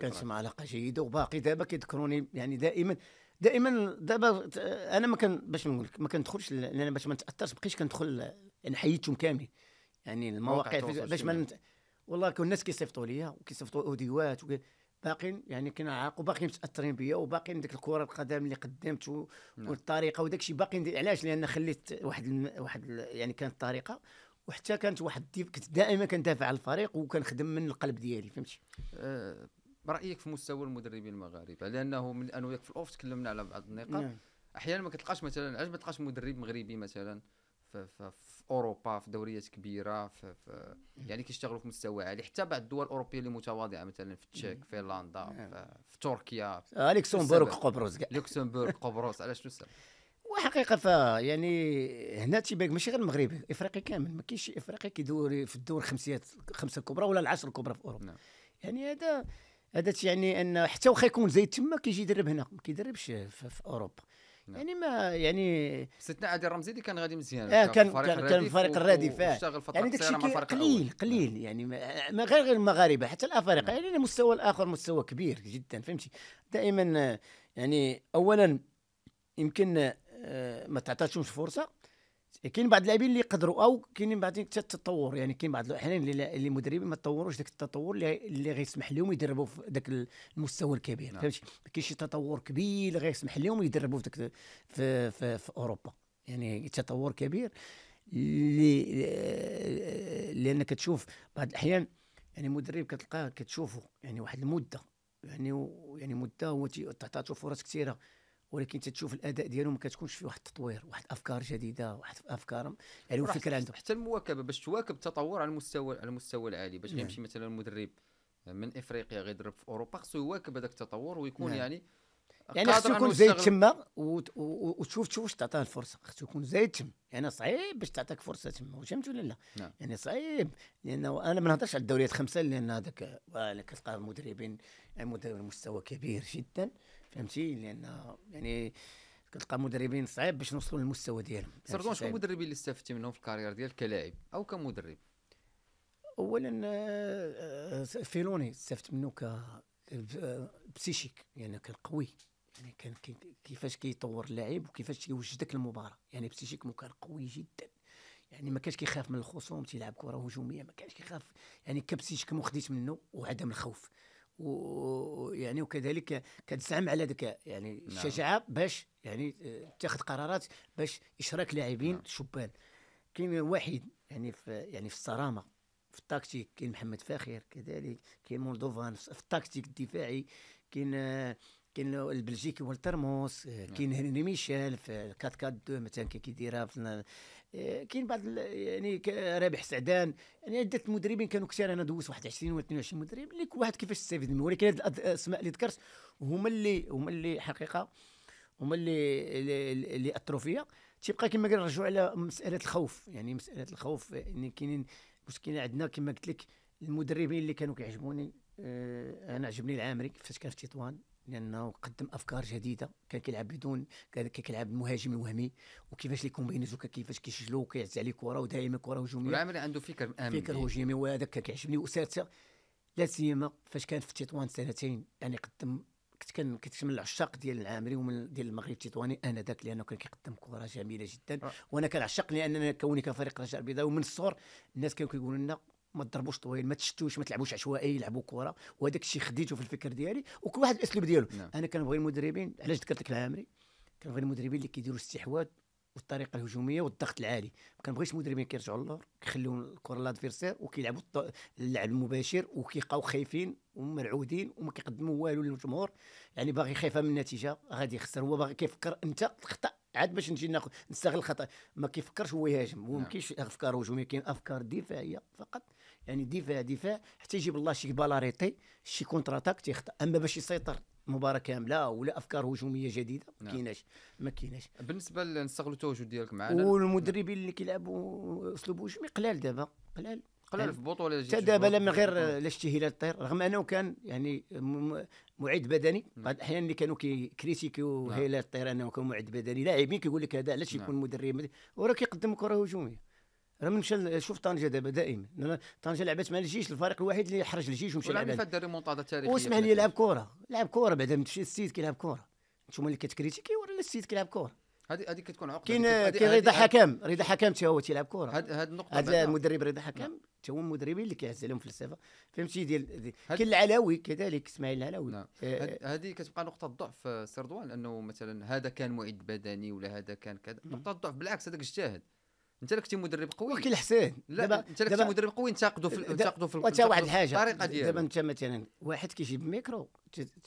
كانت علاقه جيده وباقي دابا كيذكروني يعني دائما دائما دابا انا ما كان باش نقول لك ما كندخلش لان باش ما نتاثرش بقيتش كندخل انا حيدتهم كاملين يعني المواقع باش ما نت... والله كون الناس كيصيفطوا ليا وكيصيفطوا اوديوات وكي... باقيين يعني كنعاق وباقيين متاثرين بيا وباقيين ديك الكره القدم اللي قدمت و... نعم. والطريقه وداك الشيء دي... علاش لان خليت واحد الم... واحد ال... يعني كانت طريقه وحتى كانت واحد كنت دائما كندافع على الفريق وكنخدم من القلب ديالي فهمتي أه، برايك في مستوى المدربين المغاربه لانه من انا وياك في الاوف تكلمنا على بعض النقاط نعم. احيانا ما كتلقاش مثلا علاش ما تلقاش مدرب مغربي مثلا في, في, في اوروبا في دوريات كبيره في, في يعني كيشتغلوا في مستوى عالي حتى بعض الدول الاوروبيه اللي متواضعه مثلا في التشيك فنلندا في, نعم. في تركيا آه، لوكسمبورغ قبرص لوكسمبورغ قبرص علاش شنو السبب وحقيقه ف يعني هنا تيبان ماشي غير المغربي افريقي كامل ما كاينش افريقي كيدور في الدور خمسيات خمسه الكبرى ولا العشر الكبرى في اوروبا نعم. يعني هذا هذا تيعني ان حتى واخا يكون زيد تما كيجي يدرب هنا ما كيدربش في, في اوروبا نعم. يعني ما يعني استثناء عادل الرمزي اللي كان غادي مزيان آه كان كان كان فريق الرديف آه. اشتغل يعني داكشي قليل قليل نعم. يعني ما غير غير المغاربه حتى الافارقه نعم. يعني المستوى الاخر مستوى كبير جدا فهمتي دائما آه، يعني اولا يمكن آه، ما تعطاتهمش فرصه كاين بعض اللاعبين اللي يقدروا او كاينين بعض التطور يعني كاين بعض الاحيان اللي المدربين ما تطوروش ذاك التطور اللي غيسمح لهم يدربوا في ذاك المستوى الكبير نعم. فهمتي ما كاينش تطور كبير اللي غيسمح لهم يدربوا في, في, في, في, في اوروبا يعني تطور كبير اللي لان كتشوف بعض الاحيان يعني مدرب كتلقاه كتشوفه يعني واحد المده يعني يعني مده هو تعطاتو فرص كثيره ولكن تتشوف الاداء ديالهم ما كتكونش فيه واحد التطوير واحد افكار جديده واحد افكار يعني الفكر عندهم حتى المواكبه باش تواكب التطور على المستوى على المستوى العالي باش يمشي نعم. مثلا المدرب من افريقيا غيضرب في اوروبا خصو يواكب هذاك التطور ويكون نعم. يعني يعني خصو يكون زايد تما وتشوف تشوف واش تعطيه الفرصه خصو يكون زايد تما يعني صعيب باش تعطيك فرصه تما واش فهمت ولا لا نعم. يعني صعيب لانه انا ما نهضرش على الدوريات خمسه لان هذاك كتلقى المدربين المدرب المستوى كبير جدا فهمتي لان يعني كتلقى مدربين صعيب باش نوصلوا للمستوى ديالهم سردون شكون المدربين اللي استفدتي منهم في الكارير ديالك كلاعب او كمدرب اولا آه، آه، فيلوني استفدت منه ك بسيشيك يعني كان قوي يعني كان كيفاش كيطور اللاعب وكيفاش كيوجدك المباراه يعني بسيشيك كان قوي جدا يعني ما كانش كيخاف من الخصوم تيلعب كره هجوميه ما كانش كيخاف يعني كبسيشيك مو خديت منه وعدم الخوف ويعني وكذلك كتزعم على ذكاء يعني الشجاعه نعم. باش يعني تاخذ قرارات باش اشراك لاعبين نعم. شبان كاين واحد يعني في يعني في الصرامه في التكتيك كاين محمد فاخر كذلك كاين مولدوفان في التكتيك الدفاعي كاين كاين البلجيكي والترموس نعم. كاين هنري ميشيل في 4 4 2 مثلا كيديرها في كاين بعض يعني رابح سعدان يعني عده مدربين كانوا كثير انا دوزت 21 ولا 22 مدرب اللي كل واحد كيفاش استفيد منه ولكن هاد الاسماء اللي ذكرت هما اللي هما اللي حقيقه هما اللي اللي اثروا فيا تيبقى كما نرجعوا على مساله الخوف يعني مساله الخوف يعني كاينين مشكله عندنا كما قلت لك المدربين اللي كانوا كيعجبوني آه، انا عجبني العامري فاش كان في تطوان لانه قدم افكار جديده كان كيلعب بدون كان كيلعب المهاجم الوهمي وكيفاش لي كومبينيزو كيفاش كيسجلوا وكيعز عليه كره ودائما كره هجوميه والعامري عنده فكر امن فكر إيه. هجومي وهذاك كيعجبني وسادسه لا سيما فاش كان في تطوان سنتين يعني قدم كنت كان كنت من العشاق ديال العامري ومن ديال المغرب التطواني انا ذاك لانه كان كيقدم كره جميله جدا آه. وانا كنعشق لان كوني كفريق رجاء البيضاء ومن الصغر الناس كانوا كيقولوا لنا ما تضربوش طويل ما تشتوش ما تلعبوش عشوائي يلعبوا كره وهذاك الشيء خديته في الفكر ديالي وكل واحد الاسلوب ديالو نعم. انا كنبغي المدربين علاش ذكرت لك العامري كنبغي المدربين اللي كيديروا الاستحواذ والطريقه الهجوميه والضغط العالي ما كنبغيش مدربين كيرجعوا للور كيخليو الكره لادفيرسير وكيلعبوا اللعب المباشر وكيبقاو خايفين ومرعودين وما كيقدموا والو للجمهور يعني باغي خايفه من النتيجه غادي يخسر هو باغي كيفكر انت الخطا عاد باش نجي ناخذ نستغل الخطا ما كيفكرش هو يهاجم هو ما نعم. كاينش افكار هجوميه كاين افكار دفاعيه فقط يعني دفاع دفاع حتى يجيب الله شي بالاريتي شي كونتر اتاك تيخطا اما باش يسيطر مباراه كامله ولا افكار هجوميه جديده ما نعم. كايناش ما كايناش بالنسبه لنستغلوا التواجد ديالك معنا والمدربين اللي كيلعبوا اسلوب هجومي قلال دابا قلال قلال في بطوله حتى دابا لا من غير لا شتي هلال الطير رغم انه كان يعني معد بدني نعم. بعض الاحيان اللي كانوا كيكريتيكيو نعم. هلال الطير انه كان معد بدني لاعبين كيقول لك هذا علاش يكون مدرب وراه كيقدم كره هجوميه راه من مشى شوف طنجه دابا دائما طنجه لعبات مع الجيش الفريق الوحيد اللي حرج الجيش ومشى لعب فات الريمونتادا التاريخيه واسمح لي يلعب كره لعب كره بعدا مشي السيد كيلعب كره نتوما اللي كتكريتي ولا السيد كيلعب كره هذه هذه كتكون عقده كاين كاين رضا حكام رضا حكام حتى هو تيلعب كره هاد النقطه هاد المدرب رضا نعم. حكام حتى هو المدربين اللي كيعز عليهم فلسفه فهمتي ديال دي. كاين العلاوي كذلك اسماعيل العلاوي نعم. هذه آه، آه. كتبقى نقطه ضعف آه، سردوان لانه مثلا هذا كان معد بدني ولا هذا كان كذا نقطه ضعف بالعكس هذاك اجتهد انت لك كنتي مدرب قوي ولكن حسين لا انت لك كنتي مدرب قوي انتقدوا في انتقدوا في وتا واحد الحاجه الطريقه ديالو دابا انت مثلا واحد كيجيب ميكرو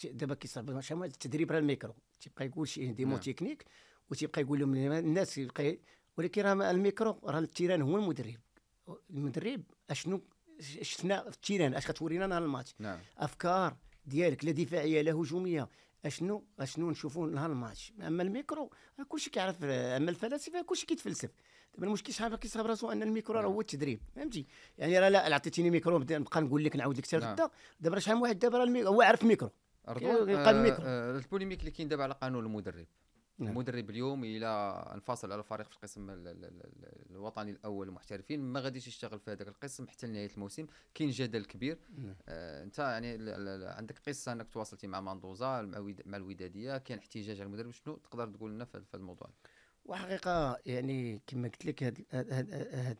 دابا كيصاوب التدريب راه الميكرو تيبقى يقول شي ديمو نعم. تكنيك وتيبقى يقول لهم الناس يبقى ولكن راه الميكرو راه التيران هو المدرب المدرب اشنو شفنا في التيران اش كتورينا نهار الماتش نعم. افكار ديالك لا دفاعيه لا هجوميه اشنو اشنو نشوفوا نهار الماتش اما الميكرو كلشي كيعرف اما الفلاسفه كلشي كيتفلسف دابا المشكل شحال صاب راسو ان الميكرو راه نعم. هو التدريب فهمتي يعني راه لا عطيتيني ميكرو نبقى نقول لك نعاود لك حتى غدا نعم. دابا شحال من واحد دابا راه هو عارف ميكرو يلقى آه، الميكرو آه، البوليميك اللي كاين دابا على قانون المدرب نعم. المدرب اليوم الى انفصل على الفريق في القسم الوطني الاول المحترفين ما غاديش يشتغل في هذاك القسم حتى لنهايه الموسم كاين جدل كبير نعم. آه انت يعني عندك قصه انك تواصلتي مع ماندوزا مع الوداديه كاين احتجاج على المدرب شنو تقدر تقول لنا في هذا الموضوع وحقيقه يعني كما قلت لك هذا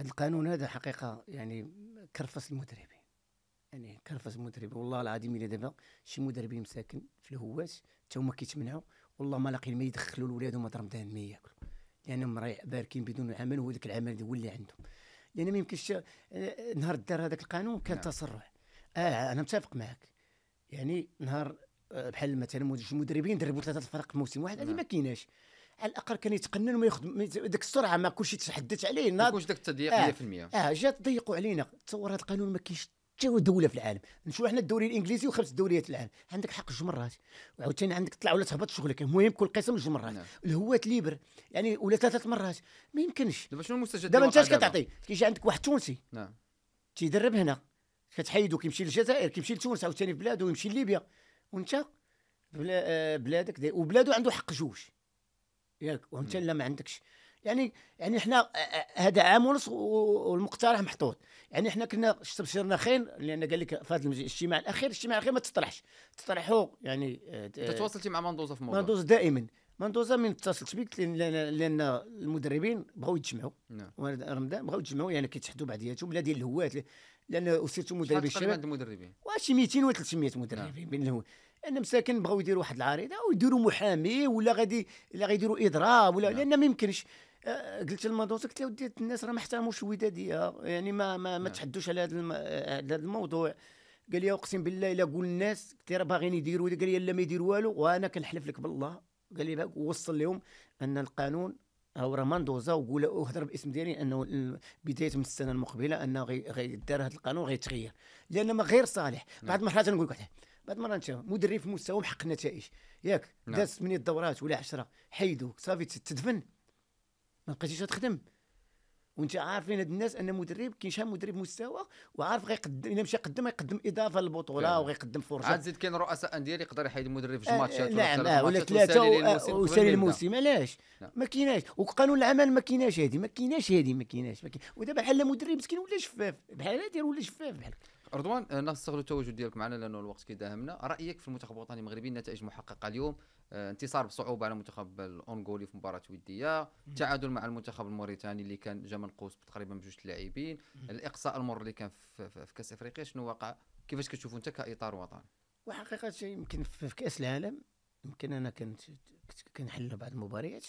القانون هذا حقيقه يعني كرفس المدربين يعني كرفس المدربين والله العظيم الا دابا شي مدربين مساكن في الهواس حتى هما كيتمنعوا والله ما لاقيين ما يدخلوا لولادهم رمضان ما ياكلوا لانهم رايح باركين بدون عمل وهذاك العمل هو اللي عندهم لان يعني ما يمكنش نهار دار هذاك القانون كان نعم. تسرع اه انا متفق معك يعني نهار آه، بحال مثلا مدربين دربوا ثلاثه الفرق في موسم واحد هذه نعم. ما كايناش على الاقل كان يتقنن وما يخدم ديك السرعه ما كلشي تحدث عليه ما كلش داك التضييق 100% اه, آه جات ضيقوا علينا تصور هذا القانون ما كاينش حتى دوله في العالم نشوف احنا الدوري الانجليزي وخمس دوريات في العالم عندك حق جوج مرات وعاوتاني عندك تطلع ولا تهبط شغلك المهم كل قسم جوج مرات نعم. الهوات ليبر يعني ولا ثلاثه مرات ما يمكنش دابا شنو المستجد دابا انت اش كتعطي كيجي عندك واحد تونسي نعم تيدرب هنا كتحيدو كيمشي للجزائر كيمشي لتونس عاوتاني بلادو ويمشي لليبيا وانت آه، بلادك وبلادو عنده حق جوج ياك وانت لا ما عندكش يعني يعني حنا هذا عام ونص والمقترح محطوط يعني حنا كنا استبشرنا خير لان قال لك في هذا الاجتماع الاخير الاجتماع الاخير ما تطرحش تطرحوا يعني آه، انت تواصلتي مع مندوزه في موضوع مندوزه دائما مندوزه من اتصلت بك لان لان المدربين بغاو يتجمعوا نعم رمضان بغاو يتجمعوا يعني كيتحدوا بعضياتهم لا ديال الهوات لان وصلتوا مدربين الشباب المدربين وشي 200 و 300 مدربين نعم. بين الهوات ان مساكن بغاو يديروا واحد العريضه ويديروا محامي ولا غادي لا غيديروا اضراب ولا نعم. لان ما يمكنش آه، قلت للمدوز قلت له ودي الناس راه ما احترموش الوداديه يعني ما ما, ما نعم. تحدوش على هذا الم... الموضوع قال لي اقسم بالله الا قول الناس قلت راه باغيين يديروا قال لي لا ما يدير والو وانا كنحلف لك بالله قال لي وصل لهم ان القانون هو راه ماندوزا وقول وهضر باسم ديالي انه بدايه من السنه المقبله انه غيدار هذا القانون غيتغير لان ما غير صالح بعد المرحله نعم. نقول لك بعد مره انت مدرب في مستوى محقق نتائج ياك نعم. داز 8 دورات ولا 10 حيدوك صافي تدفن ما بقيتيش تخدم وانت عارفين هاد الناس ان مدرب كاين شحال مدرب مستوى وعارف غيقدم الا مشى قدم غيقدم اضافه للبطوله وغيقدم فرصه عاد زيد كاين رؤساء انديه اللي يقدر يحيد مدرب في جوج ماتشات آه، نعم آه، ولا ثلاثه وسالي آه، الموسم علاش نعم. ما كايناش وقانون العمل ما كايناش هادي ما كايناش هادي ما كايناش ودابا بحال مدرب مسكين ولا شفاف بحال هادي ولا شفاف بحال رضوان آه، نستغل التواجد ديالك معنا لانه الوقت كيداهمنا رايك في المنتخب الوطني المغربي النتائج محققه اليوم آه، انتصار بصعوبه على المنتخب الانغولي في مباراه وديه تعادل مع المنتخب الموريتاني اللي كان جا منقوص تقريبا بجوج اللاعبين الاقصاء المر اللي كان في, في كاس افريقيا شنو وقع كيفاش كتشوفوا انت كاطار وطني وحقيقه يمكن في كاس العالم يمكن انا كنت كنحل بعض المباريات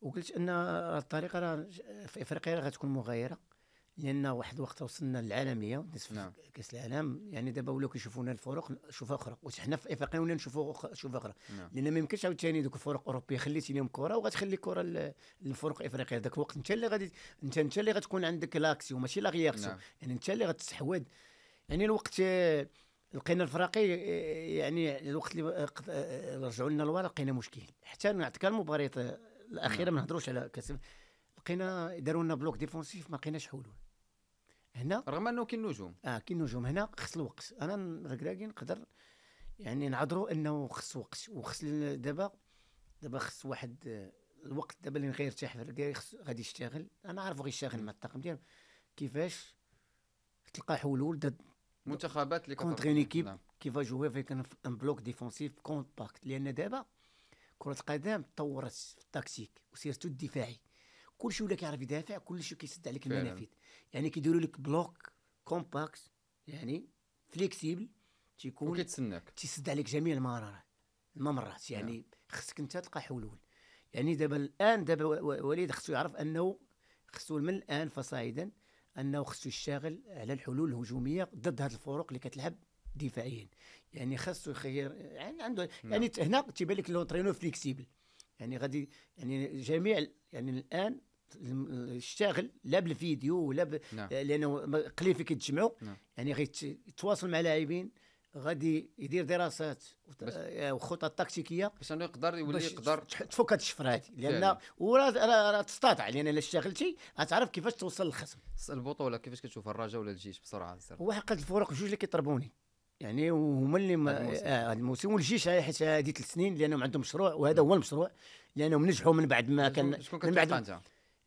وقلت ان الطريقه في افريقيا غتكون مغايره لان واحد الوقت وصلنا للعالميه نصف نعم. كاس العالم يعني دابا ولاو كيشوفونا الفرق شوف اخرى واش حنا في افريقيا ولا نشوفوا شوف اخرى نعم. لان ما يمكنش عاوتاني دوك الفرق الاوروبيه خليتي لهم كره وغتخلي كره للفرق الافريقيه ذاك الوقت انت اللي غادي انت انت اللي غتكون عندك لاكسيو ماشي لا رياكسيو نعم. يعني انت اللي غتستحوذ يعني الوقت آه، لقينا الفراقي آه، يعني الوقت اللي آه، رجعوا لنا للوراء لقينا مشكل حتى نعطيك المباريات الاخيره نعم. ما نهضروش على كاس لقينا داروا لنا بلوك ديفونسيف ما لقيناش حلول هنا رغم انه كاين نجوم اه كاين نجوم هنا خص الوقت انا الركراكي نقدر يعني نعذروا انه خص وقت وخص دابا دابا خص واحد الوقت دابا اللي غير يرتاح في الركراكي غادي يشتغل انا عارفو غيشتغل مع الطاقم ديالو كيفاش تلقى حلول منتخبات اللي كونتر ايكيب نعم. كيفا جوي في ان بلوك ديفونسيف كومباكت لان دابا كرة القدم تطورت في التاكتيك وسيرتو الدفاعي كلشي ولا كيعرف يدافع كلشي كيسد عليك المنافذ يعني كيديروا لك بلوك كومباكت يعني فليكسيبل تيكون وكيتسناك تيسد عليك جميع المرارات الممرات يعني خصك انت تلقى حلول يعني دابا الان دابا وليد خصو يعرف انه خصو من الان فصاعدا انه خصو يشتغل على الحلول الهجوميه ضد هذه الفرق اللي كتلعب دفاعيا يعني خاصو يخير يعني عنده نعم. يعني هنا تيبان لك لونترينو فليكسيبل يعني غادي يعني جميع يعني الان الشاغل لا بالفيديو ولا ب... نعم. لانه قليل في كيتجمعوا نعم. يعني يتواصل مع لاعبين غادي يدير دراسات آه، وخطط تكتيكيه باش انه يقدر يولي يقدر تفك هذه الشفره هذه لان وراه تستطع لان الا اشتغلتي غتعرف كيفاش توصل للخصم البطوله كيفاش كتشوف الرجاء ولا الجيش بسرعه واحد الفرق جوج اللي كيطربوني يعني هما اللي هذا آه، الموسم والجيش حيت هذه ثلاث سنين لانهم عندهم مشروع وهذا نعم. هو المشروع لانهم نجحوا من بعد ما كان من بعد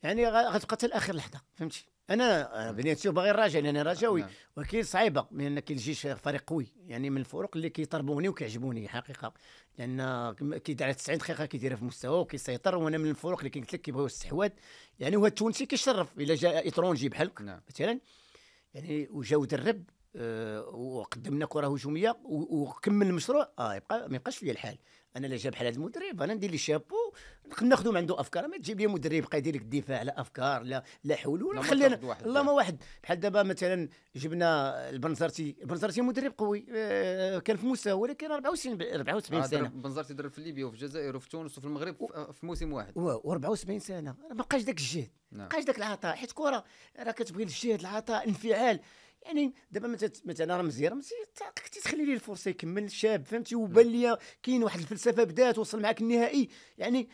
يعني غتقتل اخر لحظه فهمتي انا آه، بنيت شوف باغي نراجع لان انا رجاوي نعم. ولكن صعيبه لان كاين الجيش فريق قوي يعني من الفرق اللي كيطربوني وكيعجبوني حقيقه لان كيدير على 90 دقيقه كيديرها في مستوى وكيسيطر وانا من الفرق اللي قلت لك كيبغيو الاستحواذ يعني هو التونسي كيشرف الا جاء اترونجي بحالك نعم. مثلا يعني وجا ودرب أه وقدمنا كره هجوميه وكمل المشروع اه يبقى ما يبقاش فيا الحال انا اللي جا بحال هذا المدرب انا ندير لي شابو ناخذوا من عنده افكار ما تجيب لي مدرب بقى يدير لك الدفاع لا افكار لا لا حلول خلينا والله ما واحد بحال دابا مثلا جبنا البنزرتي البنزرتي مدرب قوي آه، كان في مستوى ولكن 74 74 آه، سنه البنزرتي درب في ليبيا وفي الجزائر وفي تونس وفي المغرب في آه، موسم واحد و 74 سنه ما بقاش ذاك الجهد نعم. ما بقاش ذاك العطاء حيت كره راه كتبغي الجهد العطاء انفعال يعني دابا مثلا رمزي رمزي كنتي تخلي لي الفرصه يكمل شاب فهمتي وبان ليا كاين واحد الفلسفه بدات وصل معاك النهائي يعني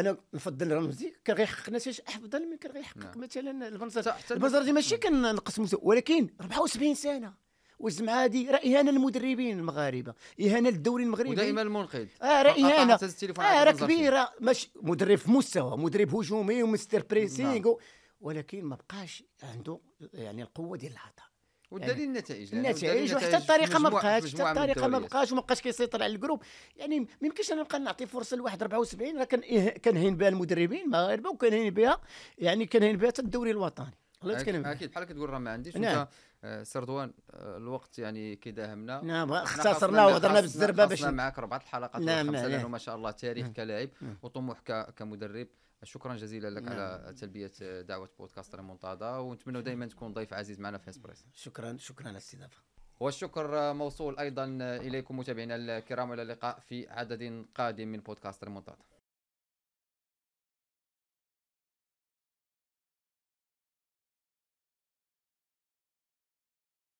انا نفضل رمزي كان غيحقق نتائج افضل من كان غيحقق نعم. مثلا البنزرتي البنزرتي ماشي نعم. كنقسم ولكن 74 سنه والجماعه هذه راه اهانه للمدربين المغاربه اهانه للدوري المغربي ودائما المنقذ اه راه اهانه اه راه كبيره ماشي مدرب في مستوى مدرب هجومي ومستر نعم. بريسينغ ولكن ما بقاش عنده يعني القوه ديال العطاء والدليل يعني النتائج يعني النتائج وحتى الطريقه ما بقاش حتى الطريقه ما بقاش وما بقاش كيسيطر على الجروب يعني ما يمكنش انا نبقى نعطي فرصه لواحد 74 راه كنهين إيه، بها المدربين المغاربه وكنهين بها يعني كنهين بها حتى الدوري الوطني الله يتكلم اكيد بحال كتقول راه ما عنديش نعم. آه، سردوان آه، الوقت يعني كيداهمنا نعم اختصرنا وهضرنا بالزربه باش معاك اربعه الحلقات نعم،, نعم نعم. لانه ما شاء الله تاريخ نعم. كلاعب نعم. وطموح كمدرب شكرا جزيلا لك نعم. على تلبيه دعوه بودكاست ريمونتادا ونتمنى دائما تكون ضيف عزيز معنا في اسبريس شكرا شكرا على الاستضافه والشكر موصول ايضا اليكم متابعينا الكرام الى اللقاء في عدد قادم من بودكاست ريمونتادا